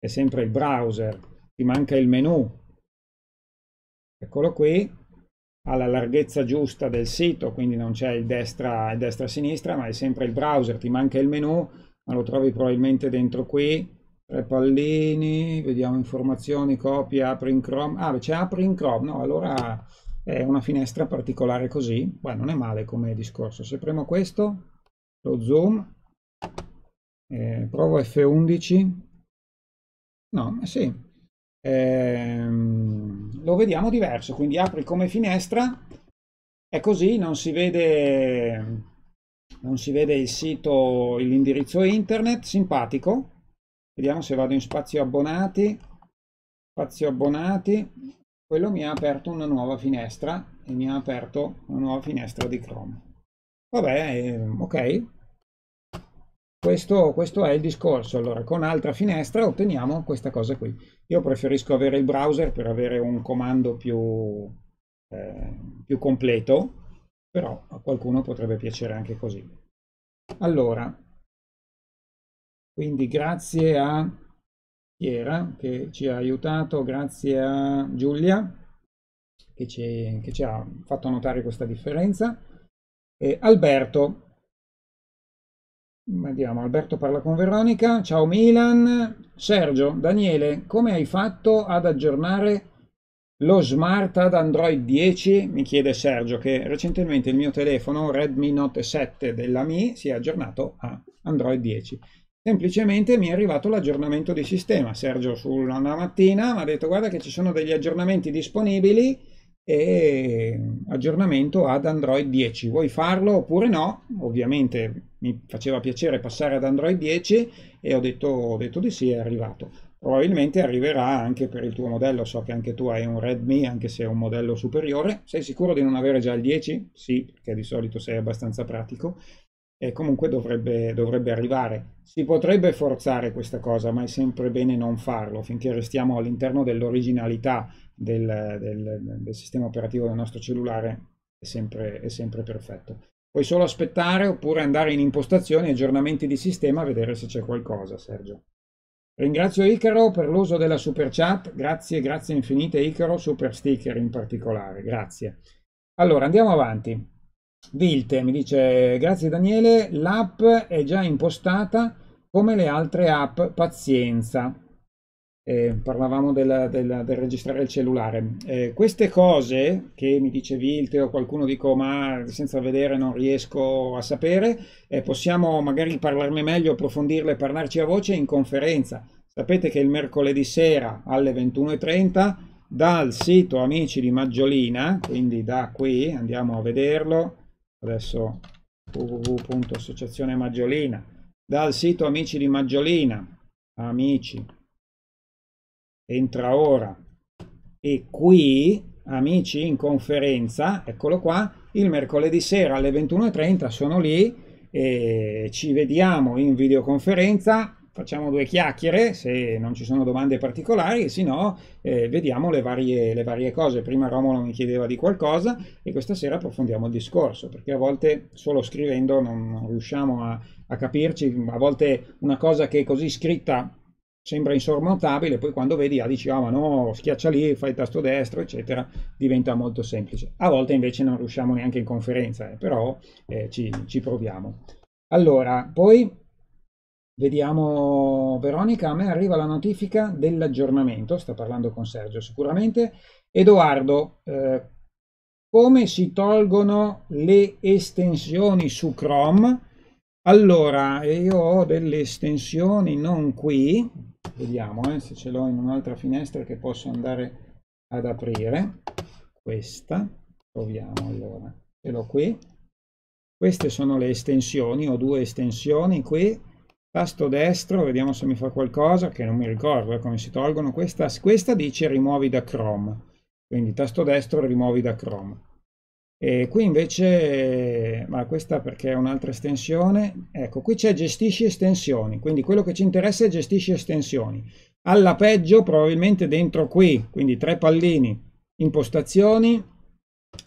S1: è sempre il browser, ti manca il menu. Eccolo qui, alla larghezza giusta del sito, quindi non c'è il destra e destra sinistra, ma è sempre il browser, ti manca il menu, ma lo trovi probabilmente dentro qui. Tre pallini, vediamo informazioni, copia, apri in Chrome. Ah, c'è apri in Chrome, no, allora è una finestra particolare così. Beh, non è male come discorso. Se premo questo, lo zoom, eh, provo F11. No, eh sì, ehm, lo vediamo diverso, quindi apri come finestra, è così, non si vede, non si vede il sito, l'indirizzo internet, simpatico, vediamo se vado in spazio abbonati, spazio abbonati, quello mi ha aperto una nuova finestra e mi ha aperto una nuova finestra di Chrome. Vabbè, ehm, ok, questo, questo, è il discorso. Allora, con altra finestra otteniamo questa cosa qui. Io preferisco avere il browser per avere un comando più, eh, più completo, però a qualcuno potrebbe piacere anche così. Allora, quindi grazie a Chiera che ci ha aiutato, grazie a Giulia che ci, che ci ha fatto notare questa differenza. E Alberto Vediamo, Alberto parla con Veronica. Ciao Milan. Sergio, Daniele, come hai fatto ad aggiornare lo smart ad Android 10? Mi chiede Sergio che recentemente il mio telefono Redmi Note 7 della Mi si è aggiornato a Android 10. Semplicemente mi è arrivato l'aggiornamento di sistema. Sergio sulla mattina mi ha detto guarda che ci sono degli aggiornamenti disponibili e aggiornamento ad Android 10. Vuoi farlo oppure no? Ovviamente mi faceva piacere passare ad Android 10 e ho detto, ho detto di sì, è arrivato. Probabilmente arriverà anche per il tuo modello, so che anche tu hai un Redmi, anche se è un modello superiore. Sei sicuro di non avere già il 10? Sì, perché di solito sei abbastanza pratico. E comunque dovrebbe, dovrebbe arrivare. Si potrebbe forzare questa cosa, ma è sempre bene non farlo finché restiamo all'interno dell'originalità del, del, del sistema operativo del nostro cellulare è sempre, è sempre perfetto. Puoi solo aspettare oppure andare in impostazioni aggiornamenti di sistema a vedere se c'è qualcosa, Sergio. Ringrazio Icaro per l'uso della super chat, grazie, grazie infinite Icaro, super sticker in particolare, grazie. Allora, andiamo avanti. Vilte mi dice, grazie Daniele, l'app è già impostata come le altre app, pazienza. Eh, parlavamo della, della, del registrare il cellulare. Eh, queste cose che mi dice Vilte o qualcuno dico ma senza vedere non riesco a sapere, eh, possiamo magari parlarne meglio, approfondirle, parlarci a voce in conferenza. Sapete che il mercoledì sera alle 21.30 dal sito Amici di Maggiolina, quindi da qui andiamo a vederlo, adesso www.associazione Maggiolina, dal sito Amici di Maggiolina, amici entra ora e qui amici in conferenza eccolo qua il mercoledì sera alle 21.30 sono lì e ci vediamo in videoconferenza facciamo due chiacchiere se non ci sono domande particolari, se no eh, vediamo le varie, le varie, cose. Prima Romolo mi chiedeva di qualcosa e questa sera approfondiamo il discorso, perché a volte solo scrivendo non, riusciamo a, a capirci, a volte una cosa che è così scritta sembra insormontabile, poi quando vedi ah, dici ah ma no, schiaccia lì, fai il tasto destro, eccetera, diventa molto semplice. A volte invece non riusciamo neanche in conferenza, eh, però eh, ci, ci, proviamo. Allora, poi vediamo Veronica, a me arriva la notifica dell'aggiornamento, sta parlando con Sergio sicuramente. Edoardo, eh, come si tolgono le estensioni su Chrome? Allora, io ho delle estensioni non qui, vediamo eh, se ce l'ho in un'altra finestra che posso andare ad aprire questa proviamo allora ce l'ho qui queste sono le estensioni ho due estensioni qui tasto destro vediamo se mi fa qualcosa che non mi ricordo eh, come si tolgono questa questa dice rimuovi da chrome quindi tasto destro rimuovi da chrome e qui invece, ma questa perché è un'altra estensione, ecco, qui c'è gestisci estensioni, quindi quello che ci interessa è gestisci estensioni. Alla peggio, probabilmente dentro qui, quindi tre pallini, impostazioni,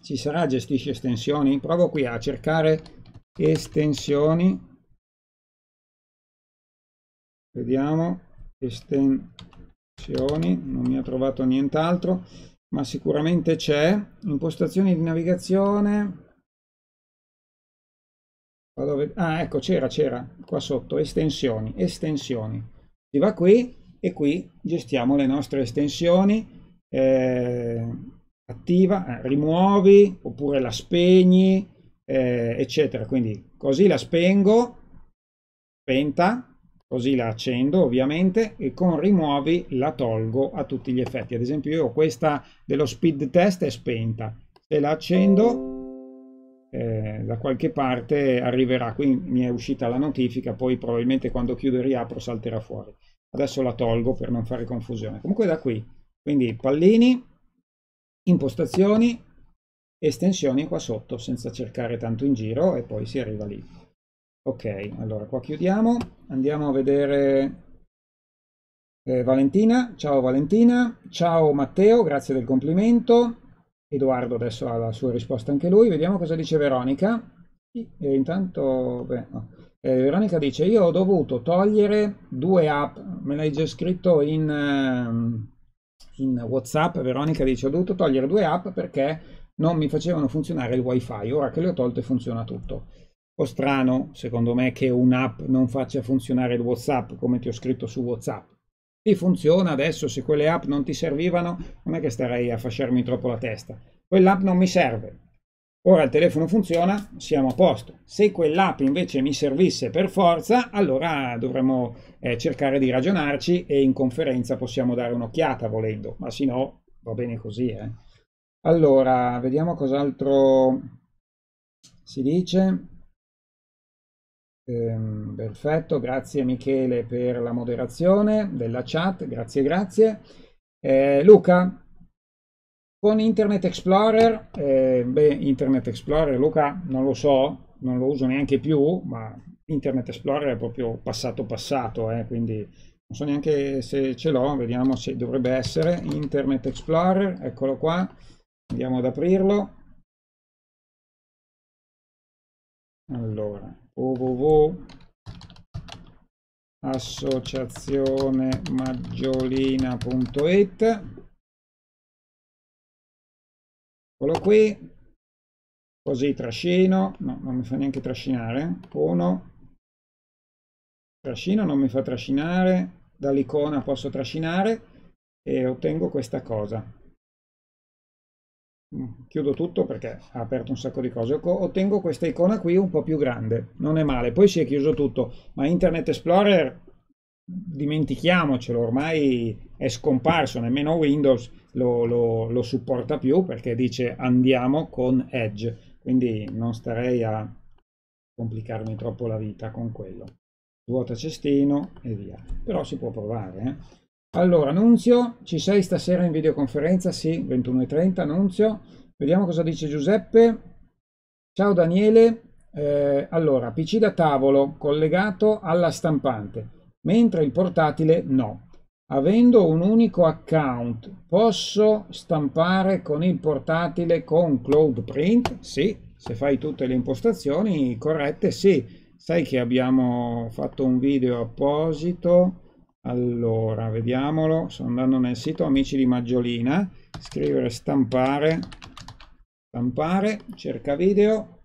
S1: ci sarà gestisci estensioni. Provo qui a cercare estensioni. Vediamo, estensioni, non mi ha trovato nient'altro ma sicuramente c'è. Impostazioni di navigazione. Ah, ecco, c'era, c'era, qua sotto, estensioni, estensioni. Si va qui e qui gestiamo le nostre estensioni. Eh, attiva, eh, rimuovi, oppure la spegni, eh, eccetera. Quindi così la spengo, spenta, così la accendo ovviamente e con rimuovi la tolgo a tutti gli effetti ad esempio io questa dello speed test è spenta se la accendo eh, da qualche parte arriverà qui mi è uscita la notifica poi probabilmente quando chiudo e riapro salterà fuori adesso la tolgo per non fare confusione comunque da qui quindi pallini impostazioni estensioni qua sotto senza cercare tanto in giro e poi si arriva lì Ok, allora qua chiudiamo, andiamo a vedere eh, Valentina, ciao Valentina, ciao Matteo, grazie del complimento, Edoardo adesso ha la sua risposta anche lui, vediamo cosa dice Veronica, e eh, intanto beh, no. eh, Veronica dice io ho dovuto togliere due app, me l'hai già scritto in, ehm, in Whatsapp, Veronica dice ho dovuto togliere due app perché non mi facevano funzionare il wifi, ora che le ho tolte funziona tutto po' strano, secondo me, che un'app non faccia funzionare il WhatsApp come ti ho scritto su WhatsApp. Ti funziona adesso, se quelle app non ti servivano, non è che starei a fasciarmi troppo la testa. Quell'app non mi serve. Ora il telefono funziona, siamo a posto. Se quell'app invece mi servisse per forza, allora dovremmo eh, cercare di ragionarci e in conferenza possiamo dare un'occhiata volendo, ma se no va bene così. Eh. Allora, vediamo cos'altro si dice. Ehm, perfetto, grazie Michele per la moderazione della chat, grazie, grazie. Eh, Luca, con Internet Explorer, eh, beh, Internet Explorer, Luca, non lo so, non lo uso neanche più, ma Internet Explorer è proprio passato passato, eh, quindi non so neanche se ce l'ho, vediamo se dovrebbe essere Internet Explorer, eccolo qua, andiamo ad aprirlo. Allora, www.associazionemaggiolina.it eccolo qui così trascino no non mi fa neanche trascinare uno trascino non mi fa trascinare dall'icona posso trascinare e ottengo questa cosa Mm, chiudo tutto perché ha aperto un sacco di cose, ottengo questa icona qui un po' più grande, non è male, poi si è chiuso tutto, ma Internet Explorer dimentichiamocelo, ormai è scomparso, nemmeno Windows lo, lo, lo supporta più perché dice andiamo con Edge, quindi non starei a complicarmi troppo la vita con quello. Vuota cestino e via, però si può provare. Eh? Allora, Nunzio, ci sei stasera in videoconferenza? Sì, 21.30, Nunzio. Vediamo cosa dice Giuseppe. Ciao Daniele. Eh, allora, PC da tavolo collegato alla stampante, mentre il portatile no. Avendo un unico account, posso stampare con il portatile con Cloud Print? Sì, se fai tutte le impostazioni corrette, sì. Sai che abbiamo fatto un video apposito allora, vediamolo. Sto andando nel sito Amici di Maggiolina. Scrivere stampare. Stampare. Cerca video.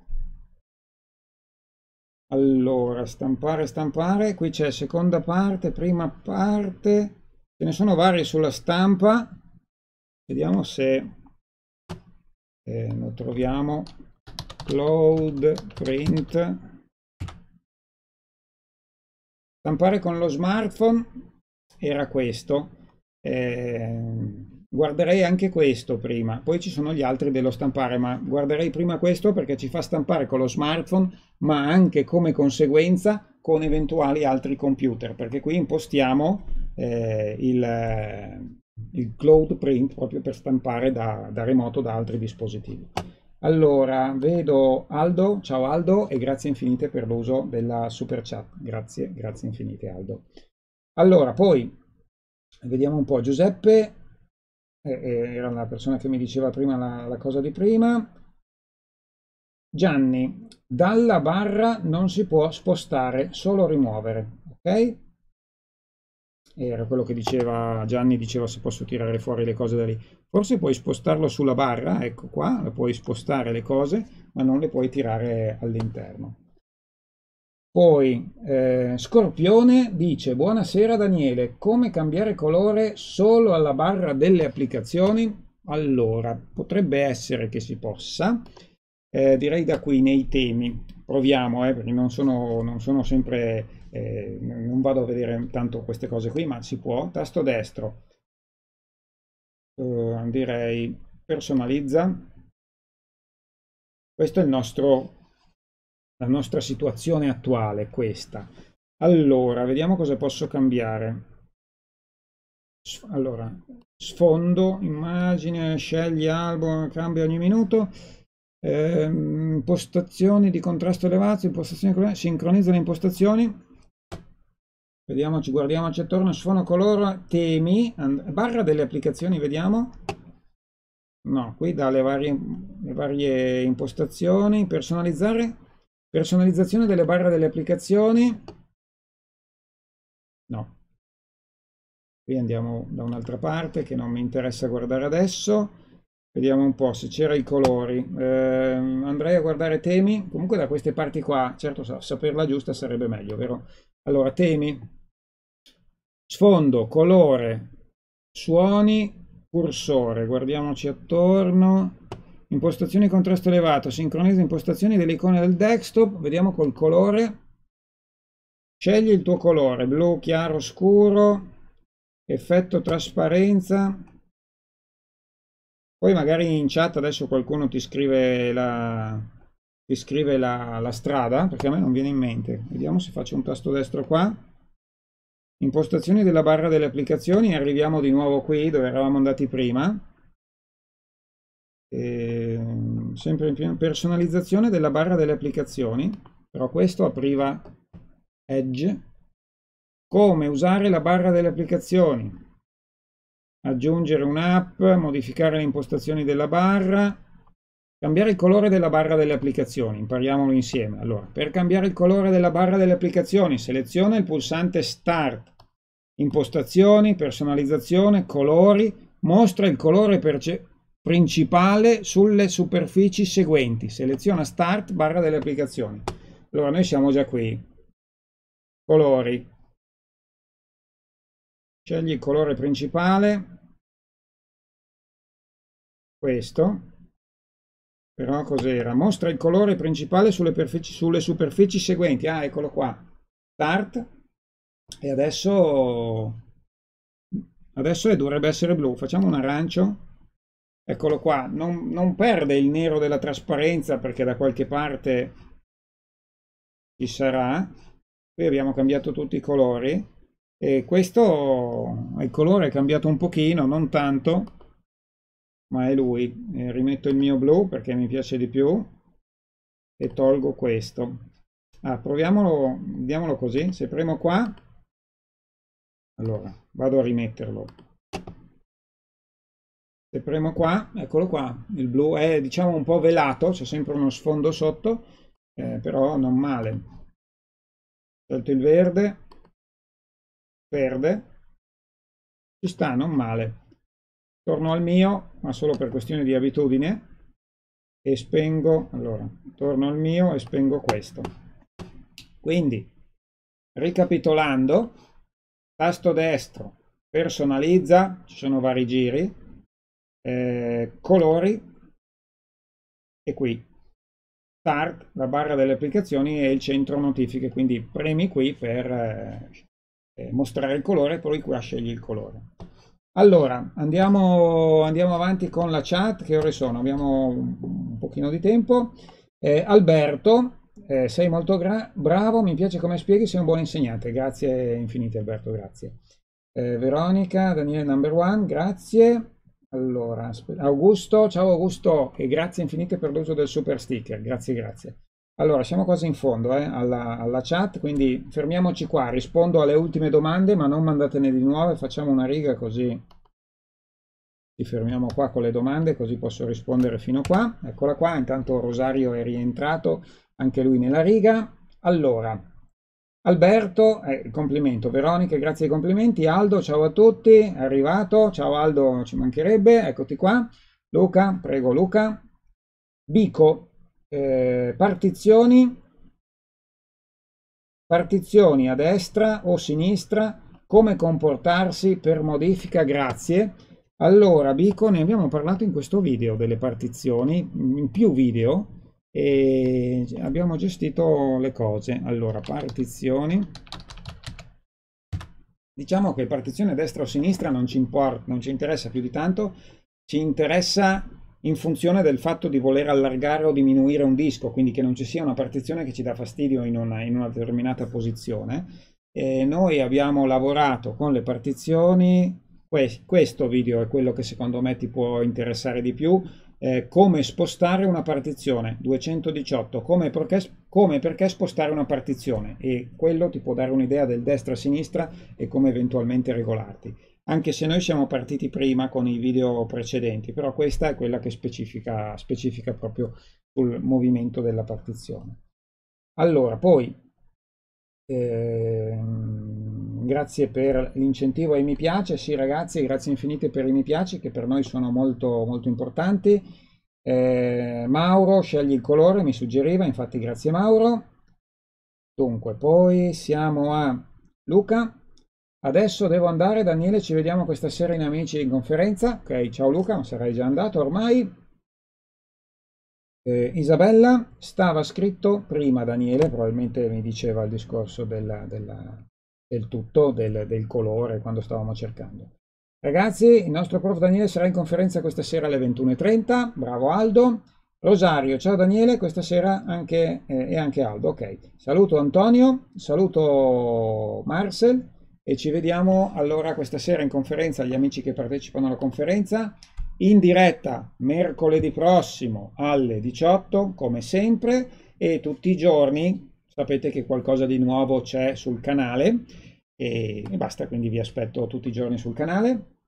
S1: Allora, stampare, stampare. Qui c'è seconda parte, prima parte. Ce ne sono varie sulla stampa. Vediamo se eh, lo troviamo. Cloud print. Stampare con lo smartphone era questo. Eh, guarderei anche questo prima, poi ci sono gli altri dello stampare, ma guarderei prima questo perché ci fa stampare con lo smartphone, ma anche come conseguenza con eventuali altri computer, perché qui impostiamo eh, il, il, cloud print proprio per stampare da, da remoto da altri dispositivi. Allora, vedo Aldo, ciao Aldo e grazie infinite per l'uso della super chat, grazie, grazie infinite Aldo. Allora, poi vediamo un po'. Giuseppe eh, eh era la persona che mi diceva prima la, la cosa di prima. Gianni, dalla barra non si può spostare, solo rimuovere, ok? Era quello che diceva Gianni, diceva se posso tirare fuori le cose da lì. Forse puoi spostarlo sulla barra, ecco qua, puoi spostare le cose, ma non le puoi tirare all'interno. Poi eh, Scorpione dice buonasera Daniele, come cambiare colore solo alla barra delle applicazioni? Allora, potrebbe essere che si possa, eh, direi da qui nei temi, proviamo eh, perché non sono, non sono sempre, eh, non vado a vedere tanto queste cose qui, ma si può, tasto destro, eh, direi personalizza, questo è il nostro la nostra situazione attuale è questa. Allora, vediamo cosa posso cambiare. Allora, sfondo, immagine, scegli albo, cambia ogni minuto. Eh, impostazioni di contrasto elevato, impostazioni, sincronizza le impostazioni. Vediamoci, guardiamoci attorno, sfono colore, temi, barra delle applicazioni, vediamo. No, qui dà le varie, le varie impostazioni, personalizzare Personalizzazione delle barre delle applicazioni. No. Qui andiamo da un'altra parte che non mi interessa guardare adesso. Vediamo un po' se c'era i colori. Eh, andrei a guardare temi. Comunque da queste parti qua, certo saperla giusta sarebbe meglio, vero? Allora, temi. Sfondo, colore, suoni, cursore. Guardiamoci attorno impostazioni contrasto elevato, sincronizza impostazioni delle icone del desktop, vediamo col colore, scegli il tuo colore, blu, chiaro, scuro, effetto trasparenza, poi magari in chat adesso qualcuno ti scrive la, ti scrive la, la strada, perché a me non viene in mente, vediamo se faccio un tasto destro qua, impostazioni della barra delle applicazioni, arriviamo di nuovo qui dove eravamo andati prima, eh, sempre in personalizzazione della barra delle applicazioni, però questo apriva Edge, come usare la barra delle applicazioni, aggiungere un'app, modificare le impostazioni della barra, cambiare il colore della barra delle applicazioni, impariamolo insieme. Allora, per cambiare il colore della barra delle applicazioni, seleziona il pulsante Start, impostazioni, personalizzazione, colori, mostra il colore percepito principale sulle superfici seguenti. Seleziona Start, barra delle applicazioni. Allora, noi siamo già qui. Colori. Scegli il colore principale. Questo. Però cos'era? Mostra il colore principale sulle, sulle superfici seguenti. Ah, eccolo qua. Start. E adesso... Adesso dovrebbe essere blu. Facciamo un arancio eccolo qua, non, non perde il nero della trasparenza perché da qualche parte ci sarà, qui abbiamo cambiato tutti i colori, e questo il colore è cambiato un pochino, non tanto, ma è lui. E rimetto il mio blu perché mi piace di più e tolgo questo. Ah, proviamolo, vediamolo così. Se premo qua, allora vado a rimetterlo se premo qua, eccolo qua, il blu è diciamo un po' velato, c'è sempre uno sfondo sotto, eh, però non male. Scelto il verde, verde, ci sta, non male. Torno al mio, ma solo per questione di abitudine, e spengo, allora, torno al mio e spengo questo. Quindi, ricapitolando, tasto destro, personalizza, ci sono vari giri, eh, colori e qui start, la barra delle applicazioni e il centro notifiche, quindi premi qui per eh, eh mostrare il colore e poi qua scegli il colore. Allora, andiamo, andiamo avanti con la chat, che ore sono? Abbiamo un pochino di tempo. Eh, Alberto, eh, sei molto bravo, mi piace come spieghi, sei un buon insegnante, grazie infinite Alberto, grazie. Eh, Veronica, Daniele Number One, grazie. Allora, Augusto, ciao Augusto e grazie infinite per l'uso del super sticker, grazie grazie. Allora, siamo quasi in fondo eh, alla, alla, chat, quindi fermiamoci qua, rispondo alle ultime domande, ma non mandatene di nuove, facciamo una riga così ci fermiamo qua con le domande, così posso rispondere fino qua. Eccola qua, intanto Rosario è rientrato, anche lui nella riga. Allora, Alberto, eh, complimento, Veronica, grazie ai complimenti. Aldo, ciao a tutti, è arrivato. Ciao Aldo, ci mancherebbe, eccoti qua. Luca, prego Luca. Bico, eh, partizioni, partizioni a destra o sinistra, come comportarsi per modifica, grazie. Allora, Bico, ne abbiamo parlato in questo video delle partizioni, in più video, e abbiamo gestito le cose allora partizioni diciamo che partizione destra o sinistra non ci importa non ci interessa più di tanto ci interessa in funzione del fatto di voler allargare o diminuire un disco quindi che non ci sia una partizione che ci dà fastidio in una, in una determinata posizione e noi abbiamo lavorato con le partizioni questo video è quello che secondo me ti può interessare di più eh, come spostare una partizione, 218, come e, perché, come perché spostare una partizione e quello ti può dare un'idea del destra-sinistra e come eventualmente regolarti. Anche se noi siamo partiti prima con i video precedenti, però questa è quella che specifica, specifica proprio sul movimento della partizione. Allora, poi... Ehm, grazie per l'incentivo ai mi piace, sì ragazzi, grazie infinite per i mi piace che per noi sono molto, molto importanti. Eh, Mauro, scegli il colore, mi suggeriva, infatti grazie Mauro. Dunque, poi siamo a Luca. Adesso devo andare, Daniele, ci vediamo questa sera in Amici in conferenza. Ok, ciao Luca, non sarei già andato ormai. Eh, Isabella, stava scritto prima Daniele, probabilmente mi diceva il discorso della, della del tutto del, del colore quando stavamo cercando. Ragazzi, il nostro prof Daniele sarà in conferenza questa sera alle 21.30, bravo Aldo. Rosario, ciao Daniele, questa sera anche, eh, e anche Aldo, ok. Saluto Antonio, saluto Marcel e ci vediamo allora questa sera in conferenza, gli amici che partecipano alla conferenza, in diretta mercoledì prossimo alle 18 come sempre e tutti i giorni sapete che qualcosa di nuovo c'è sul canale e, e basta, quindi vi aspetto tutti i giorni sul canale.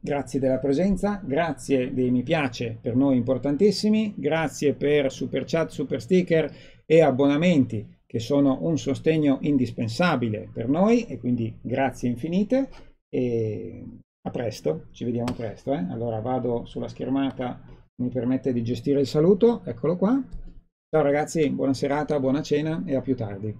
S1: Grazie della presenza, grazie dei mi piace per noi importantissimi, grazie per super chat, super sticker e abbonamenti che sono un sostegno indispensabile per noi e quindi grazie infinite e a presto, ci vediamo presto. Eh? Allora vado sulla schermata, mi permette di gestire il saluto, eccolo qua. Ciao ragazzi, buona serata, buona cena e a più tardi.